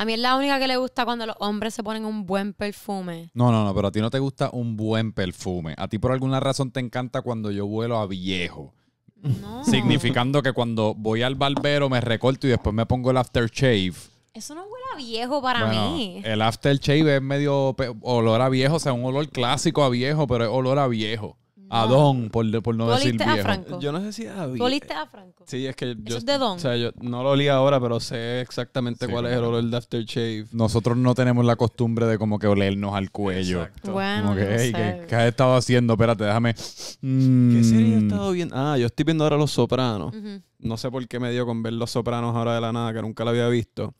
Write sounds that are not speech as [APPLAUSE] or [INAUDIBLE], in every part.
A mí es la única que le gusta cuando los hombres se ponen un buen perfume. No, no, no, pero a ti no te gusta un buen perfume. A ti por alguna razón te encanta cuando yo vuelo a viejo. No. Significando que cuando voy al barbero me recorto y después me pongo el aftershave. Eso no huele a viejo para mí. El aftershave es medio olor a viejo, o sea, un olor clásico a viejo, pero es olor a viejo. A Don, por, por no decir a Franco? Yo no sé si a ¿Tú oliste a Franco? Sí, es que yo, es de Don. o sea, yo no lo olí ahora, pero sé exactamente cuál es el olor de aftershave. Nosotros no tenemos la costumbre de como que olernos al cuello. Exacto. Bueno, ¿qué, qué has estado haciendo? Espérate, déjame. ¿Qué mm. serie he estado viendo? Ah, yo estoy viendo ahora Los Sopranos. No sé por qué me dio con ver Los Sopranos ahora de la nada, que nunca la había visto.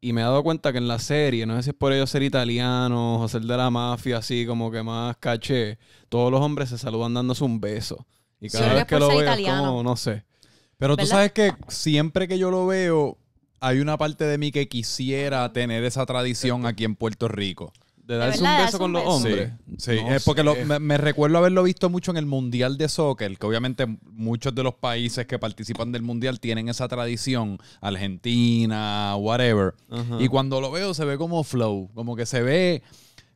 Y me he dado cuenta que en la serie, no sé si es por ellos ser italianos o ser de la mafia, así como que más caché, todos los hombres se saludan dándose un beso. Y cada vez que lo veo, como, no sé. Pero tú sabes que siempre que yo lo veo, hay una parte de mí que quisiera tener esa tradición aquí en Puerto Rico de darse un beso con los hombres. Sí, porque me, recuerdo haberlo visto mucho en el Mundial de Soccer, que obviamente muchos de los países que participan del Mundial tienen esa tradición, Argentina, whatever. Y cuando lo veo se ve como flow, como que se ve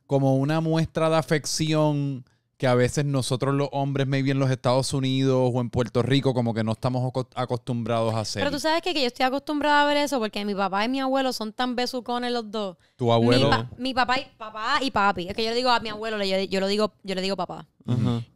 como una muestra de afección que a veces nosotros los hombres, maybe en los Estados Unidos o en Puerto Rico, como que no estamos acostumbrados a hacer. Pero tú sabes que, yo estoy acostumbrada a ver eso porque mi papá y mi abuelo son tan besucones los dos. Tu abuelo. Mi, papá, y, papá y papi. Es que yo le digo a mi abuelo, yo, lo digo, yo le digo papá.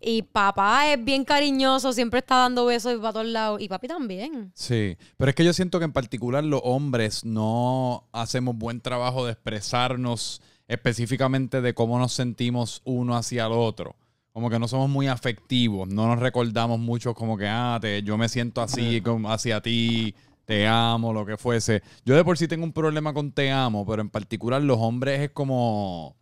Y papá es bien cariñoso, siempre está dando besos y a todos lados. Y papi también. Sí, pero es que yo siento que en particular los hombres no hacemos buen trabajo de expresarnos específicamente de cómo nos sentimos uno hacia el otro como que no somos muy afectivos, no nos recordamos mucho como que, ah, yo me siento así hacia ti, te amo, lo que fuese. Yo de por sí tengo un problema con te amo, pero en particular los hombres es como...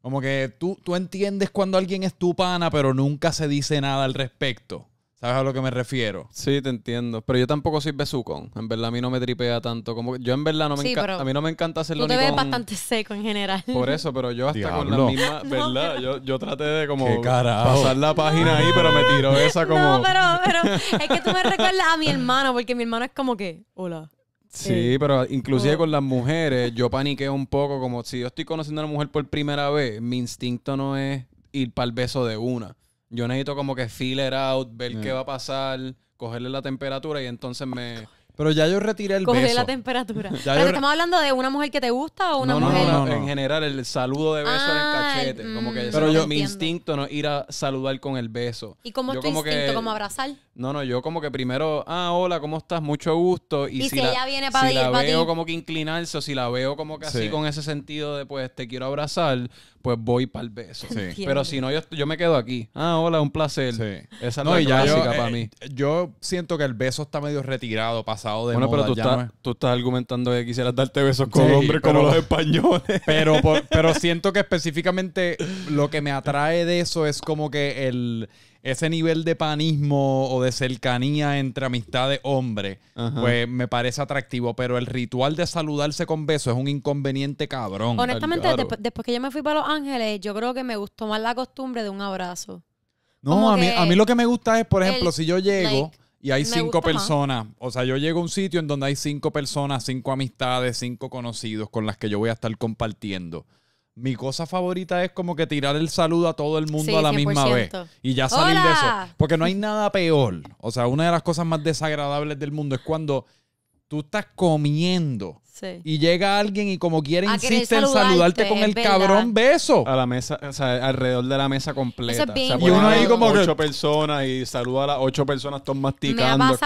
Como que tú, tú entiendes cuando alguien es tu pana, pero nunca se dice nada al respecto. ¿Sabes a lo que me refiero? Sí, te entiendo. Pero yo tampoco soy besucón. En verdad, a mí no me tripea tanto. Como yo en verdad no me encanta. A mí no me encanta hacerlo tú te ves bastante seco en general. Por eso, pero yo hasta con la misma. [LAUGHS] ¿Verdad? yo, yo, traté de como pasar la página ahí, pero me tiró [LAUGHS] esa como. No, pero, pero es que tú me recuerdas a mi hermano, porque mi hermano es como que. Hola. Sí, eh, pero inclusive con las mujeres, yo paniqueo un poco. Como si yo estoy conociendo a una mujer por primera vez, mi instinto no es ir para el beso de una. Yo necesito como que filler out, ver qué va a pasar, cogerle la temperatura y entonces me... Pero ya yo retiré el Coger la temperatura. [LAUGHS] estamos hablando de una mujer que te gusta o una mujer. No, no, en general, el saludo de beso en el ah, cachete. como que mm, pero yo, mi instinto no ir a saludar con el beso. ¿Y cómo es tu instinto? ¿Como abrazar? No, no, yo como que primero, ah, hola, ¿cómo estás? Mucho gusto. Y, si, ella viene para ir, veo como que inclinarse o si la veo como que así con ese sentido de pues te quiero abrazar, pues voy para el beso. Pero si no, yo, me quedo aquí. Ah, hola, un placer. Esa no, la clásica para eh, mí. yo siento que el beso está medio retirado, pasado de Bueno, pero tú, tú, estás argumentando que quisieras darte besos con hombres como los españoles. Pero, [LAUGHS] pero siento que específicamente lo que me atrae de eso es como que el ese nivel de panismo o de cercanía entre amistades hombre, pues me parece atractivo, pero el ritual de saludarse con besos es un inconveniente cabrón. Honestamente, después que yo me fui para Los Ángeles, yo creo que me gustó más la costumbre de un abrazo. No, a mí, a lo que me gusta es, por ejemplo, si yo llego... y hay cinco personas. O sea, yo llego a un sitio en donde hay cinco personas, cinco amistades, cinco conocidos con las que yo voy a estar compartiendo mi cosa favorita es como que tirar el saludo a todo el mundo a la misma vez y ya salir de eso. Porque no hay nada peor. O sea, una de las cosas más desagradables del mundo es cuando tú estás comiendo y llega alguien y como quiere insiste en saludarte, con el cabrón beso. A la mesa, o sea, alrededor de la mesa completa. y uno ahí como ocho personas y saluda a las ocho personas todos Me masticando.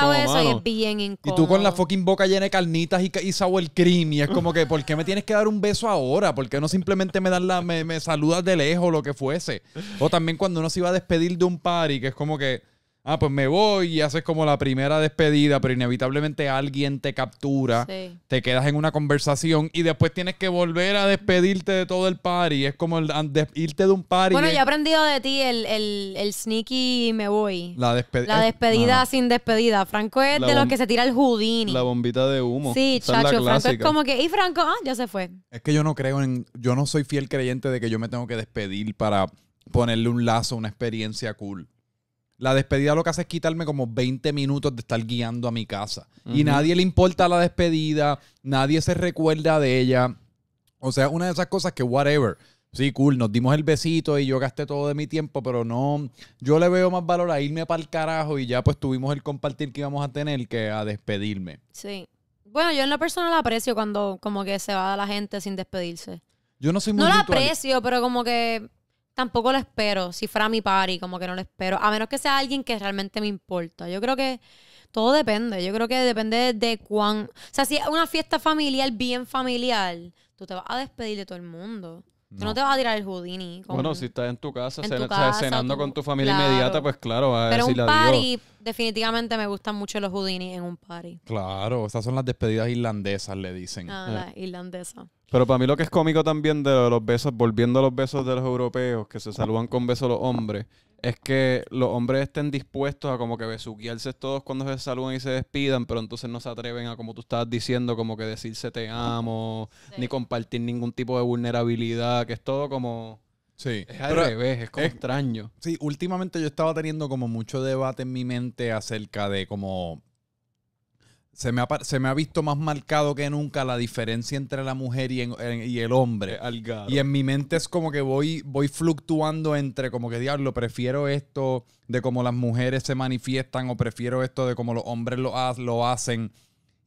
y Y tú con la fucking boca llena de carnitas y, sabor y Y es como que, ¿por qué me tienes que dar un beso ahora? ¿Por qué no simplemente me, das la, me, me saludas de lejos o lo que fuese? O también cuando uno se iba a despedir de un party, que es como que ah, pues me voy y haces como la primera despedida, pero inevitablemente alguien te captura, te quedas en una conversación y después tienes que volver a despedirte de todo el party. Es como el, irte de un party. Bueno, yo he aprendido de ti el, el, el sneaky me voy. La, la despedida sin despedida. Franco es de los que se tira el Houdini. La bombita de humo. Sí, chacho. Franco es como que, y Franco, ah, ya se fue. Es que yo no creo en, yo no soy fiel creyente de que yo me tengo que despedir para ponerle un lazo, una experiencia cool. La despedida lo que hace es quitarme como 20 minutos de estar guiando a mi casa. Y nadie le importa la despedida, nadie se recuerda de ella. O sea, una de esas cosas que, whatever. Sí, cool, nos dimos el besito y yo gasté todo de mi tiempo, pero no, yo le veo más valor a irme para el carajo y ya pues tuvimos el compartir que íbamos a tener que a despedirme. Sí. Bueno, yo en la persona la aprecio cuando como que se va a la gente sin despedirse. Yo no soy muy No la aprecio, pero como que tampoco lo espero. Si fuera mi party, como que no lo espero. A menos que sea alguien que realmente me importa. Yo creo que todo depende. Yo creo que depende de cuan O sea, si es una fiesta familiar, bien familiar, tú te vas a despedir de todo el mundo. No. te vas a tirar el Houdini. Bueno, si estás en tu casa, estás cenando con tu familia inmediata, pues claro, vas a Pero un party, definitivamente me gustan mucho los Houdini en un party. Claro, esas son las despedidas irlandesas, le dicen. Ah, eh. Pero para mí lo que es cómico también de los besos, volviendo a los besos de los europeos, que se saludan con besos los hombres, es que los hombres estén dispuestos a como que besuquearse todos cuando se saludan y se despidan, pero entonces no se atreven a, como tú estabas diciendo, como que decirse te amo, ni compartir ningún tipo de vulnerabilidad, que es todo como... Sí. Es al revés, es como extraño. Sí, últimamente yo estaba teniendo como mucho debate en mi mente acerca de como se me, ha, visto más marcado que nunca la diferencia entre la mujer y, el hombre. Y en mi mente es como que voy, voy fluctuando entre como que diablo, prefiero esto de cómo las mujeres se manifiestan o prefiero esto de como los hombres lo, hacen.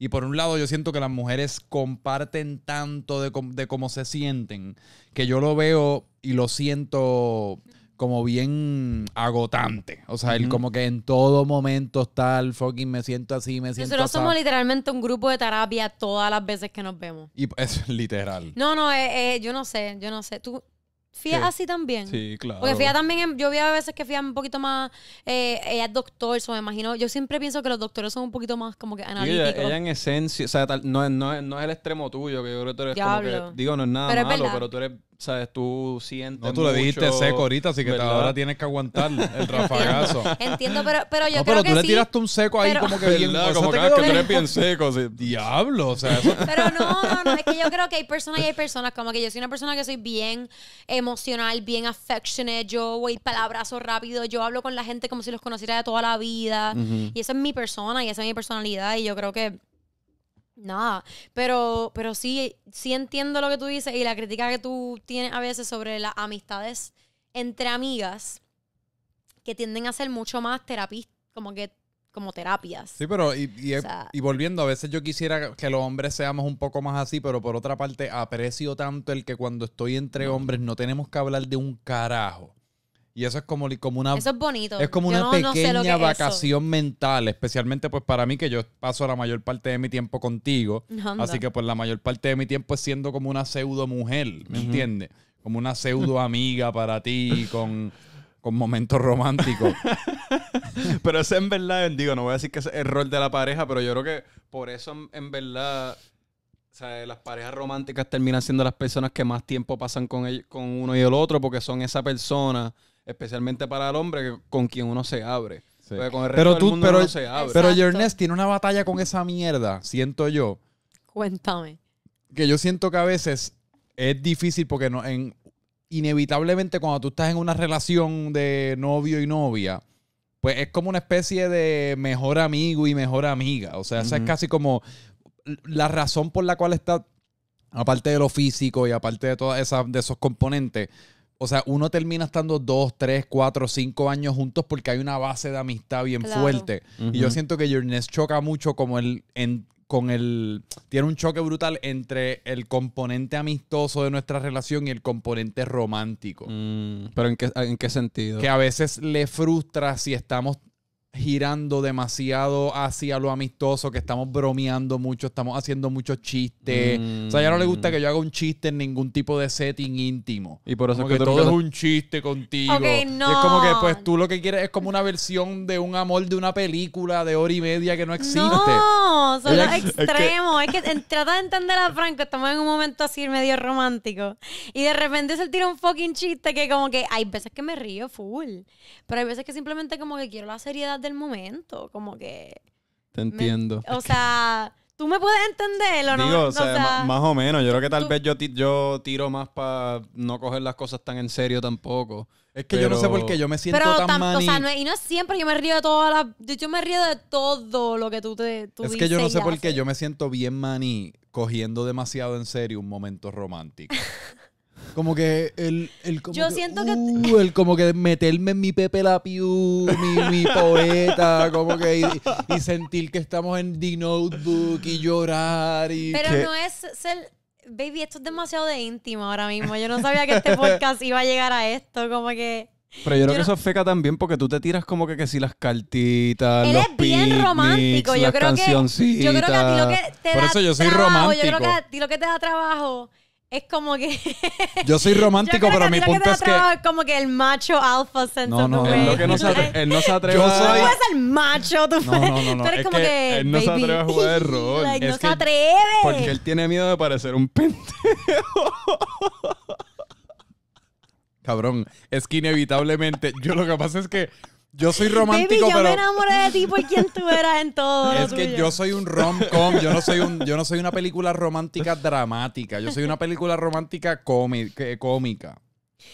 Y por un lado yo siento que las mujeres comparten tanto de, de cómo se sienten que yo lo veo y lo siento como bien agotante. O sea, él como que en todo momento está fucking me siento así, me siento así. Nosotros somos literalmente un grupo de terapia todas las veces que nos vemos. Y [LAUGHS] es literal. No, no, eh, eh, yo no sé, yo no sé. Tú, fías así también. Sí, claro. Porque Fía también, yo vi a veces que fías un poquito más, eh, ella es doctor, eso me imagino, yo siempre pienso que los doctores son un poquito más como que analíticos. Ella, en esencia, o sea, no, es el extremo tuyo, que yo creo que tú eres como que, digo, no es nada malo, pero tú eres ¿sabes? Tú sientes. No, tú le dijiste seco ahorita, así que ahora tienes que aguantar el rafagazo. [LAUGHS] Entiendo, pero, pero yo creo pero que. Pero tú le tiraste un seco ahí como que bien. Como, como que, que tú bien seco. si [LAUGHS] Diablo, o sea. Pero no, no, no, es que yo creo que hay personas y hay personas. Como que yo soy una persona que soy bien emocional, bien affectionate. Yo voy para el abrazo rápido. Yo hablo con la gente como si los conociera de toda la vida. Y esa es mi persona y esa es mi personalidad. Y yo creo que Nada, pero, pero sí, sí entiendo lo que tú dices y la crítica que tú tienes a veces sobre las amistades entre amigas que tienden a ser mucho más terapistas, como que como terapias. Sí, pero y, y, volviendo, a veces yo quisiera que los hombres seamos un poco más así, pero por otra parte aprecio tanto el que cuando estoy entre hombres no tenemos que hablar de un carajo. Y eso es como, como una. Eso es bonito. Es como una pequeña vacación mental, especialmente pues para mí, que yo paso la mayor parte de mi tiempo contigo. Así que pues la mayor parte de mi tiempo es siendo como una pseudo mujer, ¿me entiendes? Como una pseudo amiga para ti, con, con momentos románticos. [LAUGHS] pero eso en verdad, digo, no voy a decir que es el rol de la pareja, pero yo creo que por eso en, verdad. las parejas románticas terminan siendo las personas que más tiempo pasan con, con uno y el otro porque son esa persona especialmente para el hombre con quien uno se abre. pero tú, se abre. pero Ernest tiene una batalla con esa mierda, siento yo. Cuéntame. Que yo siento que a veces es difícil porque no, en, inevitablemente cuando tú estás en una relación de novio y novia, pues es como una especie de mejor amigo y mejor amiga. O sea, esa es casi como la razón por la cual está, aparte de lo físico y aparte de todos esos componentes o sea, uno termina estando dos, tres, cuatro, cinco años juntos porque hay una base de amistad bien fuerte. Y yo siento que Journess choca mucho como el, con el, tiene un choque brutal entre el componente amistoso de nuestra relación y el componente romántico. Mm, pero en qué sentido? Que a veces le frustra si estamos girando demasiado hacia lo amistoso, que estamos bromeando mucho, estamos haciendo muchos chistes. O sea, ya no le gusta mm. que yo haga un chiste en ningún tipo de setting íntimo. Y por eso es que, todo es un chiste contigo. no. es como que pues tú lo que quieres es como una versión de un amor de una película de hora y media que no existe. No, son los extremos. Es que, es que trata de entender a Franco, estamos en un momento así medio romántico. Y de repente se tira un fucking chiste que como que hay veces que me río full, pero hay veces que simplemente como que quiero la seriedad del momento, como que... Te entiendo. o sea, tú me puedes entender o no. Digo, o sea, más o menos. Yo creo que tal vez yo, yo tiro más para no coger las cosas tan en serio tampoco. Es que yo no sé por qué yo me siento tan, tan y no es siempre yo me río de todas las. Yo, me río de todo lo que tú te. Tú es que yo no sé por qué yo me siento bien maní cogiendo demasiado en serio un momento romántico. [LAUGHS] Como que el, el como Yo siento que- uh, el como que meterme en mi Pepe piu mi, mi poeta, como que y, sentir que estamos en The Notebook y llorar y Pero no es ser. Baby, esto es demasiado de íntimo ahora mismo. Yo no sabía que este podcast iba a llegar a esto. Como que. Pero yo creo que eso feca también porque tú te tiras como que, que si las cartitas, Él los es bien romántico. Yo creo que. Yo creo a lo que te Por eso yo soy Yo creo que a ti lo que te da trabajo es como que. [LAUGHS] yo soy romántico, pero mi punto es que. Como que el macho alfa Centro. no, no, él, Lo que no se atreve, él no se atreve. Yo soy. el macho, tú no, no, no, es como que, Él no se atreve a jugar de [LAUGHS] rol. no se atreve. Porque él tiene miedo de parecer un [LAUGHS] pendejo. Cabrón, es que inevitablemente. Yo lo que pasa es que yo soy romántico, Baby, yo me enamoré de ti por quien tú eras en todo. Es que yo soy un rom-com, yo, no soy yo no soy una película romántica [LAUGHS] dramática, yo soy una película romántica cómica.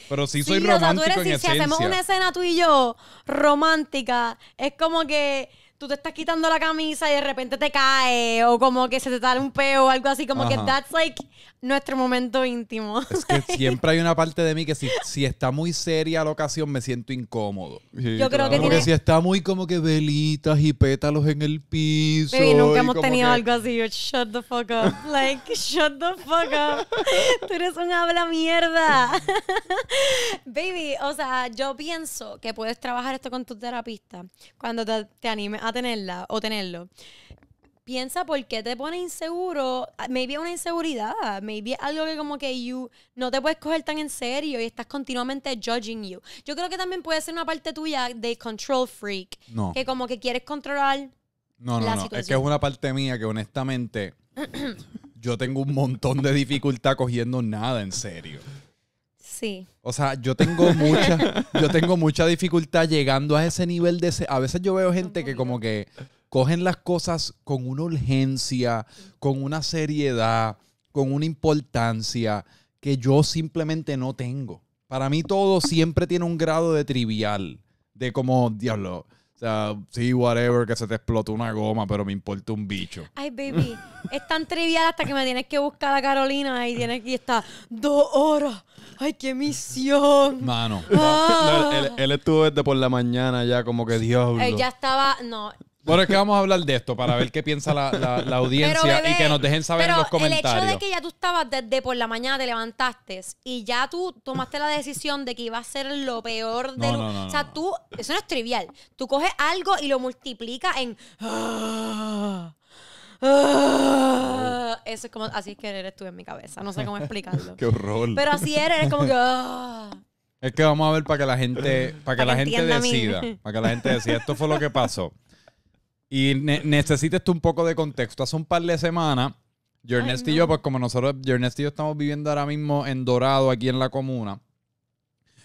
Pero sí soy romántico en esencia. si hacemos una escena tú y yo romántica, es como que tú te estás quitando la camisa y de repente te cae o como que se te sale un peo o algo así, como que that's like nuestro momento íntimo. Es que [LAUGHS] siempre hay una parte de mí que si, está muy seria la ocasión me siento incómodo. Yo creo que que Porque si está muy como que velitas y pétalos en el piso. Baby, nunca hemos tenido algo así. shut the fuck up. [LAUGHS] Like, shut the fuck up. tú eres un habla mierda. [LAUGHS] Baby, o sea, yo pienso que puedes trabajar esto con tu terapista cuando te, te animes a tenerla o tenerlo, piensa por qué te pone inseguro. Maybe una inseguridad. Maybe algo que como que you no te puedes coger tan en serio y estás continuamente judging you. Yo creo que también puede ser una parte tuya de control freak. Que como que quieres controlar no, no, no. Es que es una parte mía que honestamente yo tengo un montón de dificultad cogiendo nada en serio. O sea, yo tengo mucha, yo tengo mucha dificultad llegando a ese nivel de... A veces yo veo gente que como que cogen las cosas con una urgencia, con una seriedad, con una importancia que yo simplemente no tengo. Para mí todo siempre tiene un grado de trivial, de como, diablo, o sea, sí, whatever, que se te explotó una goma, pero me importa un bicho. Ay, baby, es tan trivial hasta que me tienes que buscar a Carolina y tienes que estar dos horas. Ay, qué misión. Mano, ah. él, estuvo desde por la mañana ya como que dios Él ya estaba, no, bueno, es que vamos a hablar de esto para ver qué piensa la, audiencia y que nos dejen saber en los comentarios. El hecho de que ya tú estabas desde por la mañana, te levantaste y ya tú tomaste la decisión de que iba a ser lo peor de o sea, tú, eso no es trivial. Tú coges algo y lo multiplicas en. Eso es como. Así es que eres tú en mi cabeza. No sé cómo explicarlo. [LAUGHS] qué horror. Pero así eres, eres como que. [LAUGHS] Es que vamos a ver para que la gente, para que, la gente decida. Para que la gente decida. Esto fue lo que pasó. Y necesitas tú un poco de contexto. Hace un par de semanas, Ernest y yo, pues como nosotros, Ernest y yo estamos viviendo ahora mismo en Dorado, aquí en la comuna.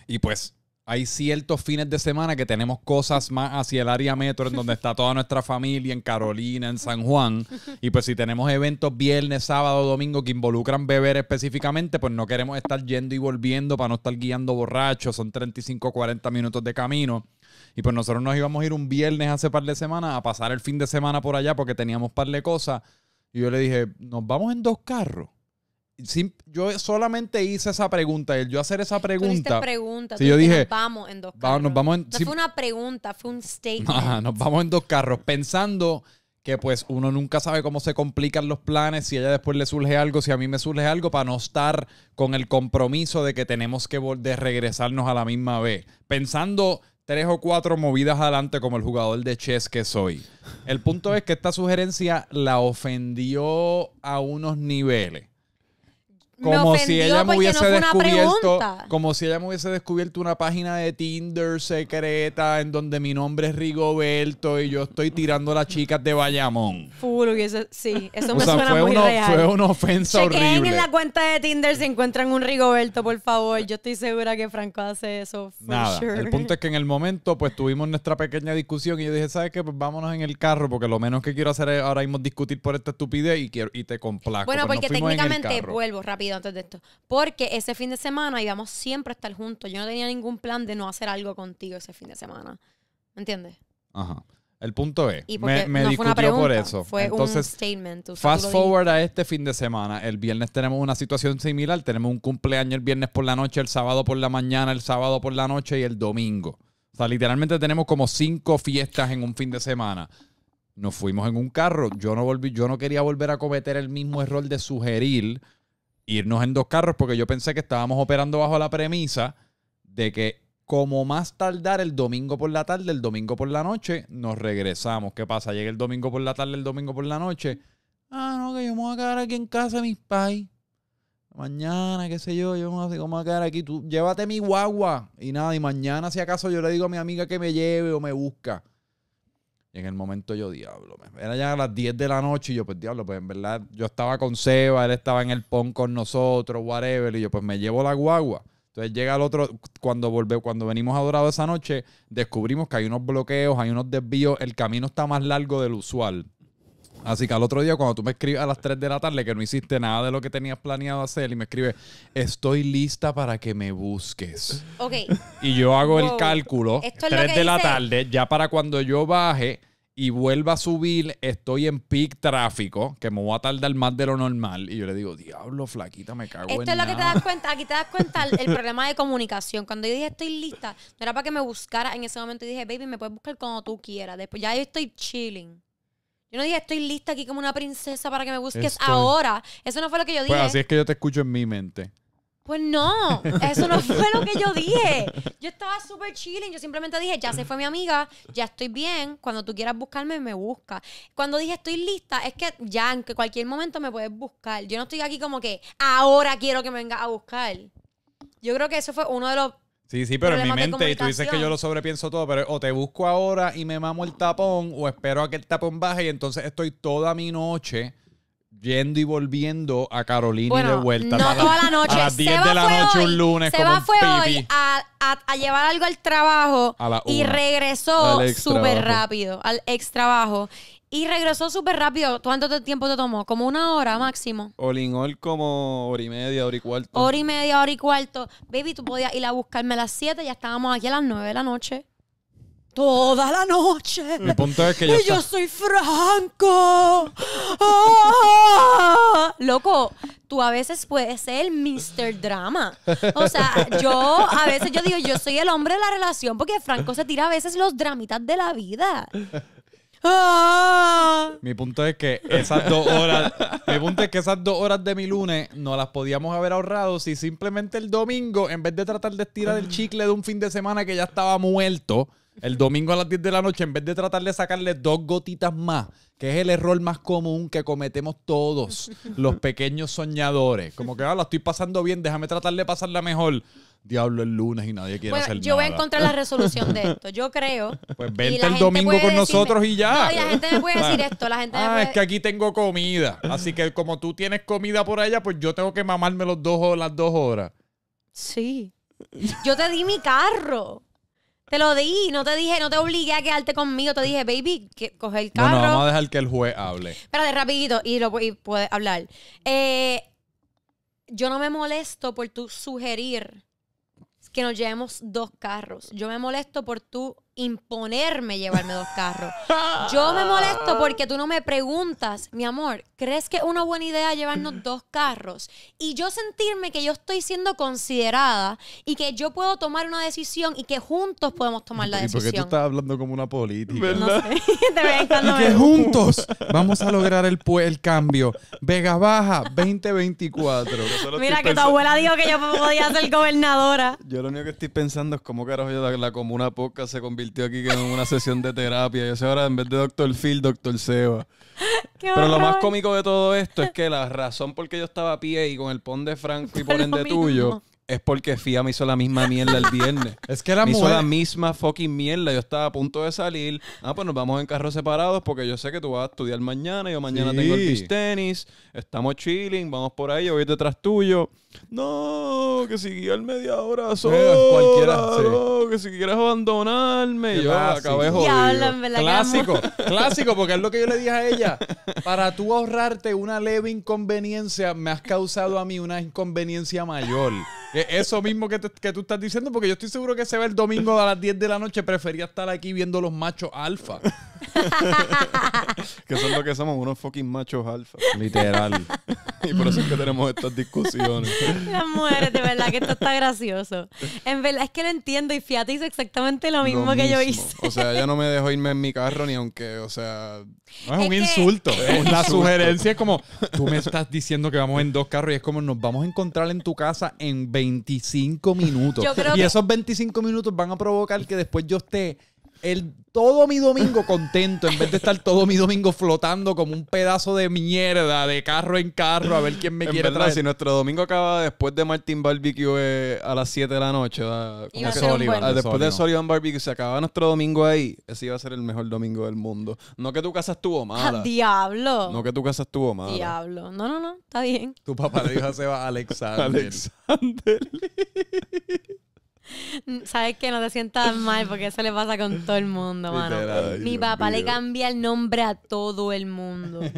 Y pues hay ciertos fines de semana que tenemos cosas más hacia el área metro, en donde está [LAUGHS] toda nuestra familia, en Carolina, en San Juan. Y pues si tenemos eventos viernes, sábado, domingo que involucran beber específicamente, pues no queremos estar yendo y volviendo para no estar guiando borrachos. Son 35, 40 minutos de camino. Y pues nosotros nos íbamos a ir un viernes hace par de semanas a pasar el fin de semana por allá porque teníamos par de cosas. Y yo le dije, nos vamos en dos carros. yo solamente hice esa pregunta. él yo hacer esa pregunta. pregunta. Sí, yo dije, nos vamos en dos carros. fue una pregunta, fue un statement. [LAUGHS] Ajá, nos vamos en dos carros. Pensando que pues uno nunca sabe cómo se complican los planes, si a ella después le surge algo, si a mí me surge algo, para no estar con el compromiso de que tenemos que de regresarnos a la misma vez. Pensando tres o cuatro movidas adelante como el jugador de chess que soy. El punto es que esta sugerencia la ofendió a unos niveles como si ella me hubiese descubierto. Como si ella hubiese descubierto una página de Tinder secreta en donde mi nombre es Rigoberto y yo estoy tirando a las chicas de Bayamón. Full, sí, eso me fue una, Fue una ofensa horrible. en la cuenta de Tinder si encuentran un Rigoberto, por favor. Yo estoy segura que Franco hace eso. El punto es que en el momento, pues tuvimos nuestra pequeña discusión y yo dije, ¿sabes qué? Pues vámonos en el carro porque lo menos que quiero hacer ahora mismo discutir por esta estupidez y, quiero, y te complaco. Bueno, pues, porque técnicamente, vuelvo rápido antes de esto. Porque ese fin de semana íbamos siempre a estar juntos. Yo no tenía ningún plan de no hacer algo contigo ese fin de semana. ¿Me entiendes? Ajá. El punto es, me, discutió por eso. Fue un statement. fast forward a este fin de semana. El viernes tenemos una situación similar. Tenemos un cumpleaños el viernes por la noche, el sábado por la mañana, el sábado por la noche y el domingo. O sea, literalmente tenemos como cinco fiestas en un fin de semana. Nos fuimos en un carro. Yo no volví, yo no quería volver a cometer el mismo error de sugerir irnos en dos carros porque yo pensé que estábamos operando bajo la premisa de que como más tardar el domingo por la tarde, el domingo por la noche, nos regresamos. ¿Qué pasa? Llega el domingo por la tarde, el domingo por la noche. Ah, no, que yo me voy a quedar aquí en casa de mis pais. Mañana, qué sé yo, yo me voy a quedar aquí. Tú llévate mi guagua y nada. Y mañana, si acaso, yo le digo a mi amiga que me lleve o me busca. Y en el momento yo, diablo, era ya a las 10 de la noche y yo, pues diablo, pues en verdad yo estaba con Seba, él estaba en el pon con nosotros, whatever, y yo, pues me llevo la guagua. Entonces llega el otro, cuando volve, cuando venimos a Dorado esa noche, descubrimos que hay unos bloqueos, hay unos desvíos, el camino está más largo del usual. Así que al otro día, cuando tú me escribes a las 3 de la tarde, que no hiciste nada de lo que tenías planeado hacer, y me escribes, estoy lista para que me busques. Ok. Y yo hago el cálculo, 3 de la tarde, ya para cuando yo baje y vuelva a subir, estoy en peak tráfico, que me voy a tardar más de lo normal. Y yo le digo, diablo, flaquita, me cago Esto es lo que te das cuenta, aquí te das cuenta el, el, problema de comunicación. Cuando yo dije estoy lista, no era para que me buscara en ese momento. Y dije, baby, me puedes buscar cuando tú quieras. Después ya yo estoy chilling. Yo no dije, estoy lista aquí como una princesa para que me busques ahora. Eso no fue lo que yo pues dije. Pues así es que yo te escucho en mi mente. Pues no, eso no [LAUGHS] fue lo que yo dije. Yo estaba súper chilling. Yo simplemente dije, ya se fue mi amiga, ya estoy bien. Cuando tú quieras buscarme, me busca. Cuando dije estoy lista, es que ya en cualquier momento me puedes buscar. Yo no estoy aquí como que ahora quiero que me vengas a buscar. Yo creo que eso fue uno de los Sí, sí, pero en mi mente, y tú dices que yo lo sobrepienso todo, pero o te busco ahora y me mamo el tapón, o espero a que el tapón baje y entonces estoy toda mi noche yendo y volviendo a Carolina y de vuelta. a la, noche. A las 10 de la noche un lunes como fue a, llevar algo al trabajo y regresó súper rápido al extrabajo. Y regresó súper rápido. ¿Cuánto tiempo te tomó? Como una hora máximo. olinol como hora y media, hora y cuarto. Hora y media, hora y cuarto. Baby, tú podías ir a buscarme a las 7, ya estábamos aquí a las nueve de la noche. Toda la noche. Mi punto es que yo... y yo soy Franco. Ah. Loco, tú a veces puedes ser el Mr. Drama. O sea, yo a veces yo digo, yo soy el hombre de la relación porque Franco se tira a veces los dramitas de la vida. ¡Ah! Mi punto es que esas dos horas, que esas horas de mi lunes no las podíamos haber ahorrado si simplemente el domingo, en vez de tratar de estirar el chicle de un fin de semana que ya estaba muerto, el domingo a las 10 de la noche, en vez de tratar de sacarle dos gotitas más, que es el error más común que cometemos todos los pequeños soñadores. Como que, ah, la estoy pasando bien, déjame tratar de pasarla mejor diablo el lunes y nadie quiere hacer yo nada. Yo voy a encontrar la [LAUGHS] resolución de esto. Yo creo. Pues vente el domingo con nosotros y ya. No, la gente me puede decir esto. La gente ah, es que aquí tengo comida. Así que como tú tienes comida por allá, pues yo tengo que mamarme los dos, las dos horas. Sí. Yo te di mi carro. Te lo di, no te dije, no te obligué a quedarte conmigo, te dije, baby, que, coge el carro. Bueno, vamos a dejar que el juez hable. Espérate, rapidito, y, lo, y puede hablar. Eh, yo no me molesto por tu sugerir que nos llevemos dos carros. Yo me molesto por tu imponerme llevarme dos carros. [LAUGHS] Yo me molesto porque tú no me preguntas, mi amor, ¿crees que es una buena idea llevarnos [CLEARS THROAT] dos carros? Y yo sentirme que yo estoy siendo considerada y que yo puedo tomar una decisión y que juntos podemos tomar la decisión. Porque tú estás hablando como una política. ¿Verdad? [LAUGHS] y que juntos vamos a lograr el, cambio. Vega Baja 2024. Mira que tu abuela dijo que yo podía ser gobernadora. Yo lo único que estoy pensando es cómo carajo la comuna poca se convirtió Aquí aquí en una sesión de terapia. Yo sé ahora, en vez de Doctor Phil, Doctor Seba. [LAUGHS] Pero lo más cómico de todo esto es que la razón por qué yo estaba a pie y con el pon de Franco y ponen de tuyo es porque Fia me hizo la misma mierda el viernes. [LAUGHS] es que la me hizo la misma fucking mierda. Yo estaba a punto de salir. Ah, pues nos vamos en carros separados porque yo sé que tú vas a estudiar mañana. Yo mañana tengo el beach tenis. Estamos chilling, vamos por ahí, yo voy detrás tuyo. No, que si el media hora eh, solo, Cualquiera, que si quieres abandonarme. Yo acabé Clásico, [LAUGHS] clásico, porque es lo que yo le dije a ella. Para tú ahorrarte una leve inconveniencia, me has causado a mí una inconveniencia mayor. Eso mismo que, que tú estás diciendo, porque yo estoy seguro que se ve el domingo a las 10 de la noche, prefería estar aquí viendo los machos alfa. [LAUGHS] que son lo que somos, unos fucking machos alfa. Literal. [LAUGHS] y por eso es que tenemos estas discusiones. [LAUGHS] Las mujeres, de verdad que esto está gracioso. En verdad es que lo entiendo y Fiat hizo exactamente lo mismo, que yo hice. O sea, ella no me dejó irme en mi carro ni aunque, o sea... No, es, un insulto. Es una sugerencia es como, tú me estás diciendo que vamos en dos carros y es como, nos vamos a encontrar en tu casa en 25 minutos. y esos 25 minutos van a provocar que después yo esté el, todo mi domingo contento en vez de estar todo mi domingo flotando como un pedazo de mierda de carro en carro a ver quién me quiere verdad, Si nuestro domingo acaba después de Martin Barbecue eh, a las 7 de la noche, ah, después de Sullivan Barbecue se acaba nuestro domingo ahí, ese iba a ser el mejor domingo del mundo. No que tu casa estuvo [LAUGHS] mala. Diablo. No que tu casa estuvo mala. Diablo. No, no, no, está bien. Tu papá le dijo a Seba Alexander. [LAUGHS] Alexander. [LAUGHS] Sabes que no te sientas mal porque eso le pasa con todo el mundo, mano. Mi papá le cambia el nombre a todo el mundo. [LAUGHS]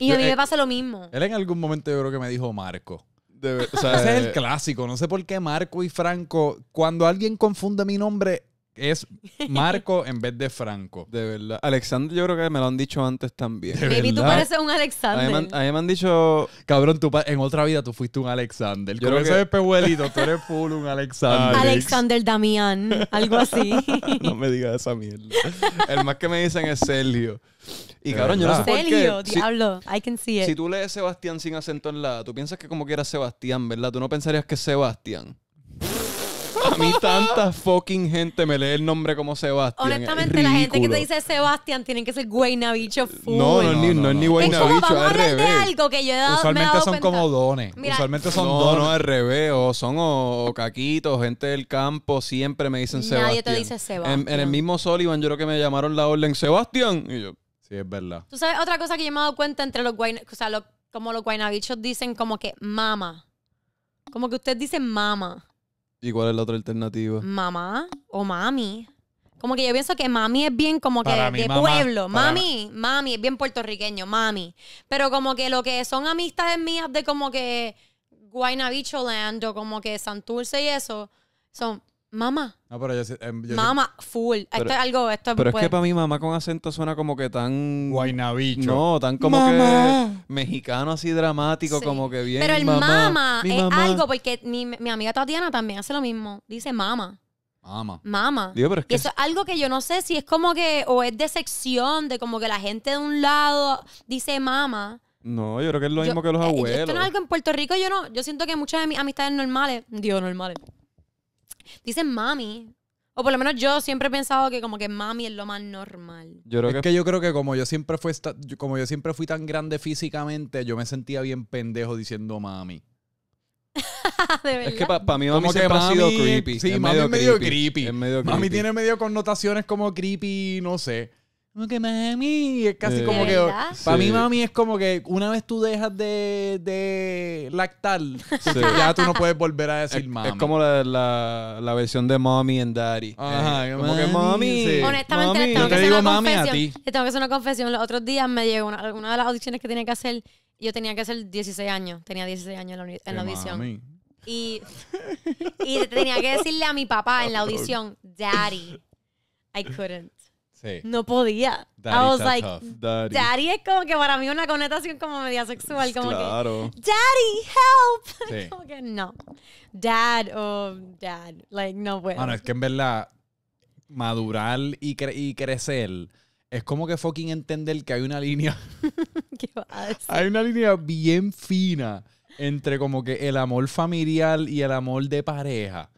Y a mí me eh, pasa lo mismo. Él en algún momento yo creo que me dijo Marco. ese es el eh, clásico. No sé por qué Marco y Franco, cuando alguien confunde mi nombre, es Marco en vez de Franco. De verdad. Alexander, yo creo que me lo han dicho antes también. Baby, tú pareces un Alexander. A mí, me han, dicho. Cabrón, tú en otra vida tú fuiste un Alexander. Yo creo creo ese que... pehuelito, tú eres full un Alexander. Alexander Damián, algo así. [LAUGHS] no me digas esa mierda. El más que me dicen es Sergio. Y cabrón, yo no sé por qué. diablo, I can see it. Si tú lees Sebastián sin acento en la, tú piensas que como que era Sebastián, ¿verdad? Tú no pensarías que es Sebastián. A mí tanta fucking gente me lee el nombre como Sebastián. Honestamente, la gente que te dice Sebastián tienen que ser Guaynabicho full. No, no, no, es ni guaynabicho, es algo que yo he dado Usualmente son como dones. Usualmente son donos No, revés. O son o, caquitos, gente del campo, siempre me dicen Sebastián. Nadie te dice Sebastián. En, el mismo Sullivan yo creo que me llamaron la orden Sebastián. Y yo, sí, es verdad. ¿Tú sabes otra cosa que yo me he dado cuenta entre los guaynabichos? O sea, como los guaynabichos dicen como que mama. Como que ustedes dicen mama. ¿Y cuál es la otra alternativa? Mamá o mami. Como que yo pienso que mami es bien como que de pueblo. Mami, mami, es bien puertorriqueño, mami. Pero como que lo que son amistades mías de como que Guaynabicholand o como que Santurce y eso, son Mamá. Em, mama, full. esto es algo, Pero es que para mi mamá con acento suena como que tan... Guaynabicho. No, tan como que mexicano así dramático, como que bien. Pero el mama es algo, porque mi, amiga Tatiana también hace lo mismo. Dice mamá. Mamá. Mamá. pero que... eso es algo que yo no sé si es como que, o es decepción de como que la gente de un lado dice mamá. No, yo creo que es lo mismo que los abuelos. Eh, esto no es algo en Puerto Rico, yo no, yo siento que muchas de mis amistades normales, Dios, normales, dicen mami. O por lo menos yo siempre he pensado que como que mami es lo más normal. Yo creo es que... yo creo que como yo siempre fui como yo siempre fui tan grande físicamente, yo me sentía bien pendejo diciendo mami. [LAUGHS] ¿De es que para mí creepy. Sí, es medio creepy. Es medio creepy. Mami tiene medio connotaciones como creepy, no sé. Como que mami, es casi como que. Para mí, mami, es como que una vez tú dejas de, de lactar, [LAUGHS] ya tú no puedes volver a decir mami. Es como la, la, versión de mami en daddy. Ajá, eh, como que mami Honestamente, tengo que te digo una mami confesión. a tengo que hacer una confesión. Los otros días me llegó una, alguna de las audiciones que tenía que hacer. Yo tenía que hacer 16 años. Tenía 16 años en la, audición. Y, y tenía que decirle a mi papá en la audición, daddy. I couldn't. No podía. Daddy I was like, daddy. es como que para mí una connotación como media sexual, como que daddy help, [LAUGHS] como que no, dad o oh, dad, like no puedo. Bueno, es que en verdad madurar y, y crecer es como que fucking entender que hay una línea, [LAUGHS] hay una línea bien fina entre como que el amor familiar y el amor de pareja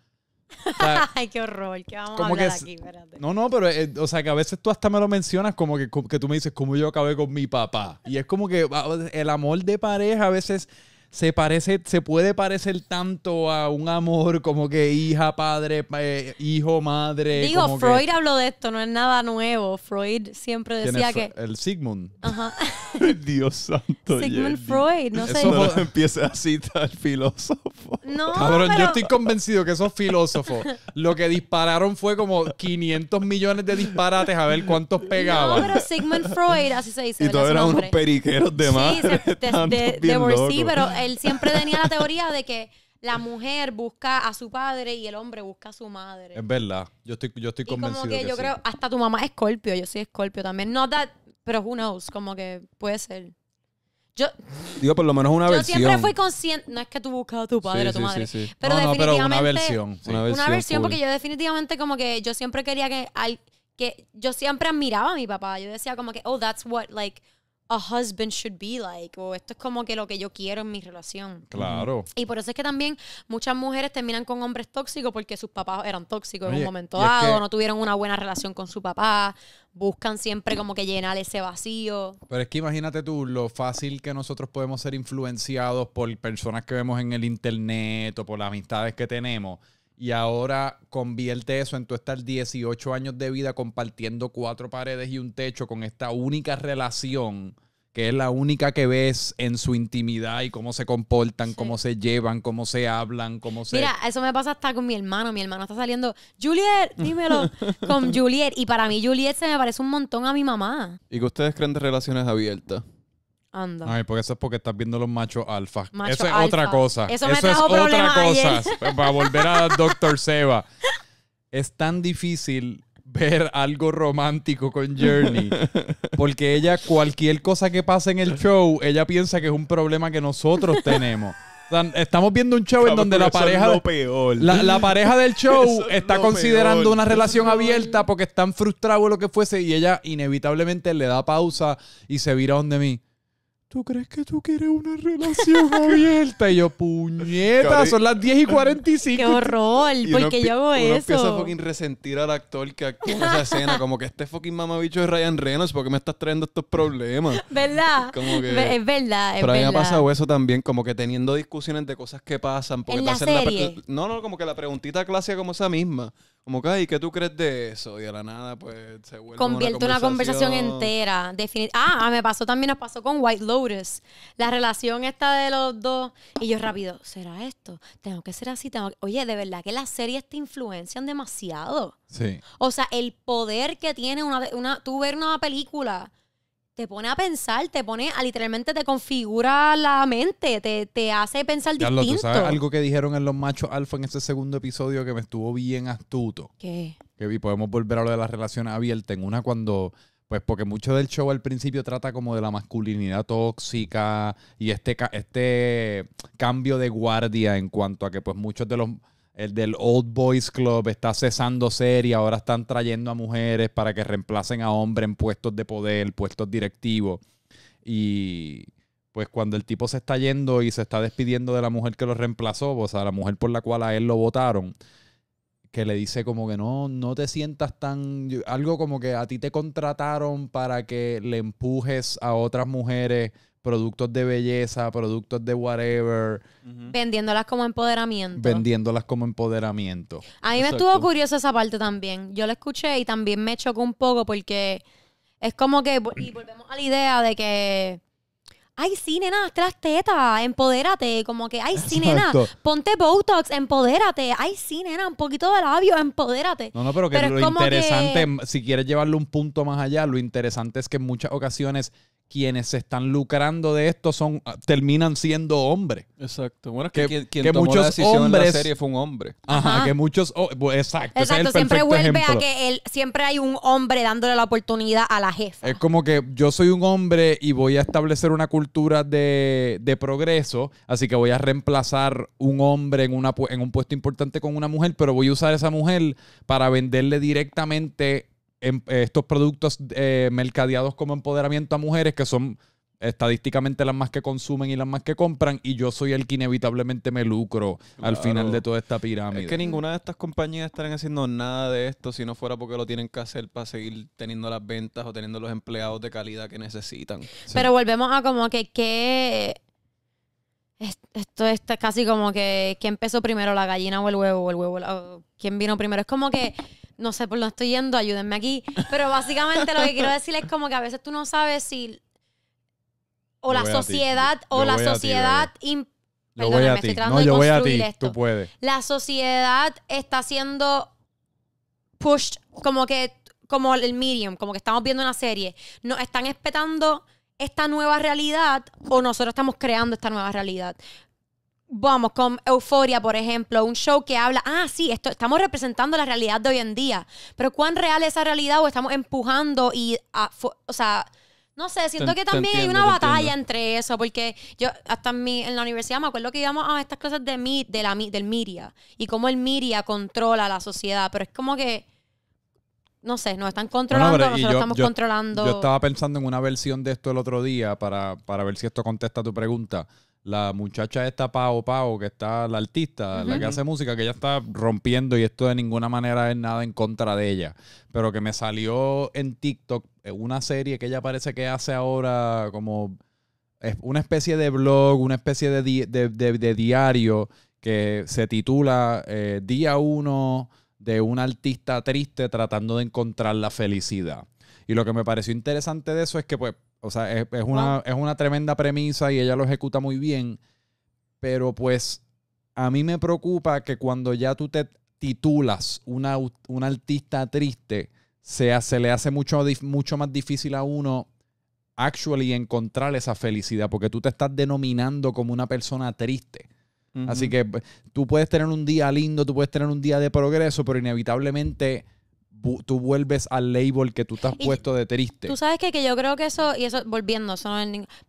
[LAUGHS] Ay, qué horror, ¿qué vamos a hablar aquí? No, no, pero, eh, o sea, que a veces tú hasta me lo mencionas como que, que tú me dices, como yo acabé con mi papá. Y es como que ah, el amor de pareja a veces se parece, se puede parecer tanto a un amor como que hija, padre, eh, hijo, madre. Digo, Freud habló de esto, no es nada nuevo. Freud siempre decía que. El Sigmund. Ajá. [LAUGHS] Dios santo. Sigmund Freud, no sé. Eso no empieza a citar filósofo. No. Cabrón, yo estoy convencido que esos filósofos [LAUGHS] lo que dispararon fue como 500 millones de disparates a ver cuántos pegaban. No, pero Sigmund Freud, así se dice. Y todos eran unos periqueros de más [LAUGHS] Sí, de, pero él siempre tenía la teoría de que la mujer busca a su padre y el hombre busca a su madre. Es verdad. Yo estoy, yo estoy y convencido. Como que, yo creo, hasta tu mamá es Scorpio, yo soy Scorpio también. No pero who knows, como que puede ser. Yo, Digo, por lo menos una versión. Yo siempre fui consciente. No es que tú buscas a tu padre o a tu sí, madre. Sí, pero definitivamente. pero una versión. Una versión, una versión porque yo definitivamente, como que yo siempre quería que. que yo siempre admiraba a mi papá. Yo decía, como que, oh, that's what, like a husband should be like, o esto es como que lo que yo quiero en mi relación. Claro. Y por eso es que también muchas mujeres terminan con hombres tóxicos porque sus papás eran tóxicos en un momento dado, no tuvieron una buena relación con su papá, buscan siempre como que llenar ese vacío. Pero es que imagínate tú lo fácil que nosotros podemos ser influenciados por personas que vemos en el internet o por las amistades que tenemos y ahora convierte eso en tú estar 18 años de vida compartiendo cuatro paredes y un techo con esta única relación que es la única que ves en su intimidad y cómo se comportan, cómo se llevan, cómo se hablan, cómo se... Mira, eso me pasa hasta con mi hermano. Mi hermano está saliendo, Juliet, dímelo, con [LAUGHS] Juliet. Y para mí Juliet se me parece un montón a mi mamá. ¿Y qué ustedes creen de relaciones abiertas? Ay, porque eso es porque estás viendo los machos alfa. eso es otra cosa. Eso, es otra cosa. Para pues, volver a Dr. Seba. Es tan difícil ver algo romántico con Journey. Porque ella, cualquier cosa que pase en el show, ella piensa que es un problema que nosotros tenemos. estamos viendo un show en donde la pareja, La, pareja del show está considerando una relación abierta porque están frustrados o lo que fuese y ella inevitablemente le da pausa y se vira donde mí. ¿Tú crees que tú quieres una relación [LAUGHS] abierta? Y yo, puñeta, son las 10 y 45. ¡Qué [LAUGHS] horror! porque yo hago eso? Uno empieza a fucking resentir al actor que aquí en esa escena. Como que este fucking mamabicho es Ryan Reynolds. ¿Por qué me estás trayendo estos problemas? ¿Verdad? Como que, es verdad, Pero a mí me ha pasado eso también. Como que teniendo discusiones de cosas que pasan. Porque ¿En te la hacen serie? no, no, como que la preguntita clásica como esa misma como que, ¿qué tú crees de eso? Y de la nada, pues se vuelve. Convierte una conversación, una conversación entera. Definit ah, ah, me pasó también, nos pasó con White Lotus. La relación está de los dos. Y yo rápido, ¿será esto? Tengo que ser así. Oye, de verdad que las series te influencian demasiado. Sí. O sea, el poder que tiene una, una tú ver una película te pone a pensar, te pone a literalmente te configura la mente, te, hace pensar Carlos, distinto. ¿tú sabes algo que dijeron en los machos alfa en ese segundo episodio que me estuvo bien astuto? ¿Qué? Que podemos volver a lo de las relaciones abiertas. En una cuando, pues porque mucho del show al principio trata como de la masculinidad tóxica y este, este cambio de guardia en cuanto a que pues muchos de los el del Old Boys Club está cesando serie, ahora están trayendo a mujeres para que reemplacen a hombres en puestos de poder, puestos directivos. Y pues cuando el tipo se está yendo y se está despidiendo de la mujer que lo reemplazó, o sea, la mujer por la cual a él lo votaron, que le dice como que no, no te sientas tan, algo como que a ti te contrataron para que le empujes a otras mujeres productos de belleza, productos de whatever. Vendiéndolas como empoderamiento. Vendiéndolas como empoderamiento. A mí me estuvo curioso esa parte también. Yo la escuché y también me chocó un poco porque es como que, y volvemos a la idea de que ay, sí, nena, trasteta, empodérate. Como que, ay, sí, nena, ponte Botox, empodérate. Ay, sí, nena, un poquito de labio, empodérate. No, no, pero que lo interesante, si quieres llevarlo un punto más allá, lo interesante es que en muchas ocasiones quienes se están lucrando de esto son ah, terminan siendo hombres. Exacto. Bueno, es que, quien, la decisión en la serie fue un hombre. Ajá, que muchos exacto, exacto siempre vuelve a que él siempre hay un hombre dándole la oportunidad a la jefa. Es como que yo soy un hombre y voy a establecer una cultura de, progreso, así que voy a reemplazar un hombre en una en un puesto importante con una mujer, pero voy a usar esa mujer para venderle directamente Em, eh, estos productos eh, mercadeados como empoderamiento a mujeres que son estadísticamente las más que consumen y las más que compran y yo soy el que inevitablemente me lucro al final de toda esta pirámide. Es que ninguna de estas compañías estarán haciendo nada de esto si no fuera porque lo tienen que hacer para seguir teniendo las ventas o teniendo los empleados de calidad que necesitan. Pero volvemos a como que qué esto está casi como que quién empezó primero la gallina o el huevo o el huevo quién vino primero. Es como que no sé por pues, dónde estoy yendo, ayúdenme aquí. Pero básicamente lo que quiero decir es como que a veces tú no sabes si o la sociedad o la sociedad perdóname No, voy a Esto. La sociedad está siendo pushed como que como el medium, como que estamos viendo una serie. Nos están esperando esta nueva realidad o nosotros estamos creando esta nueva realidad vamos, con Euforia, por ejemplo, un show que habla, ah, sí, esto, estamos representando la realidad de hoy en día, pero ¿cuán real es esa realidad o estamos empujando y, ah, o sea, no sé, siento que también hay una batalla entre eso, porque yo hasta en, la universidad me acuerdo que íbamos a estas clases de, mi, de la, del media y cómo el media controla la sociedad, pero es como que no sé, nos están controlando, nosotros estamos controlando. Yo estaba pensando en una versión de esto el otro día para, para ver si esto contesta tu pregunta la muchacha esta Pao Pao, que está la artista, la que hace música, que ella está rompiendo y esto de ninguna manera es nada en contra de ella. Pero que me salió en TikTok eh, una serie que ella parece que hace ahora como una especie de blog, una especie de, diario que se titula eh, Día 1 de un artista triste tratando de encontrar la felicidad. Y lo que me pareció interesante de eso es que pues o sea, es, una, es una tremenda premisa y ella lo ejecuta muy bien. Pero pues a mí me preocupa que cuando ya tú te titulas una, una artista triste, se, se le hace mucho, mucho más difícil a uno actually encontrar esa felicidad, porque tú te estás denominando como una persona triste. Así que pues, tú puedes tener un día lindo, tú puedes tener un día de progreso, pero inevitablemente tú vuelves al label que tú te has puesto de triste. Tú sabes que, que yo creo que eso, y eso, volviendo, eso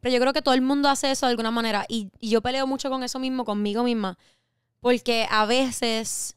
pero yo creo que todo el mundo hace eso de alguna manera. Y, y yo peleo mucho con eso mismo, conmigo misma. Porque a veces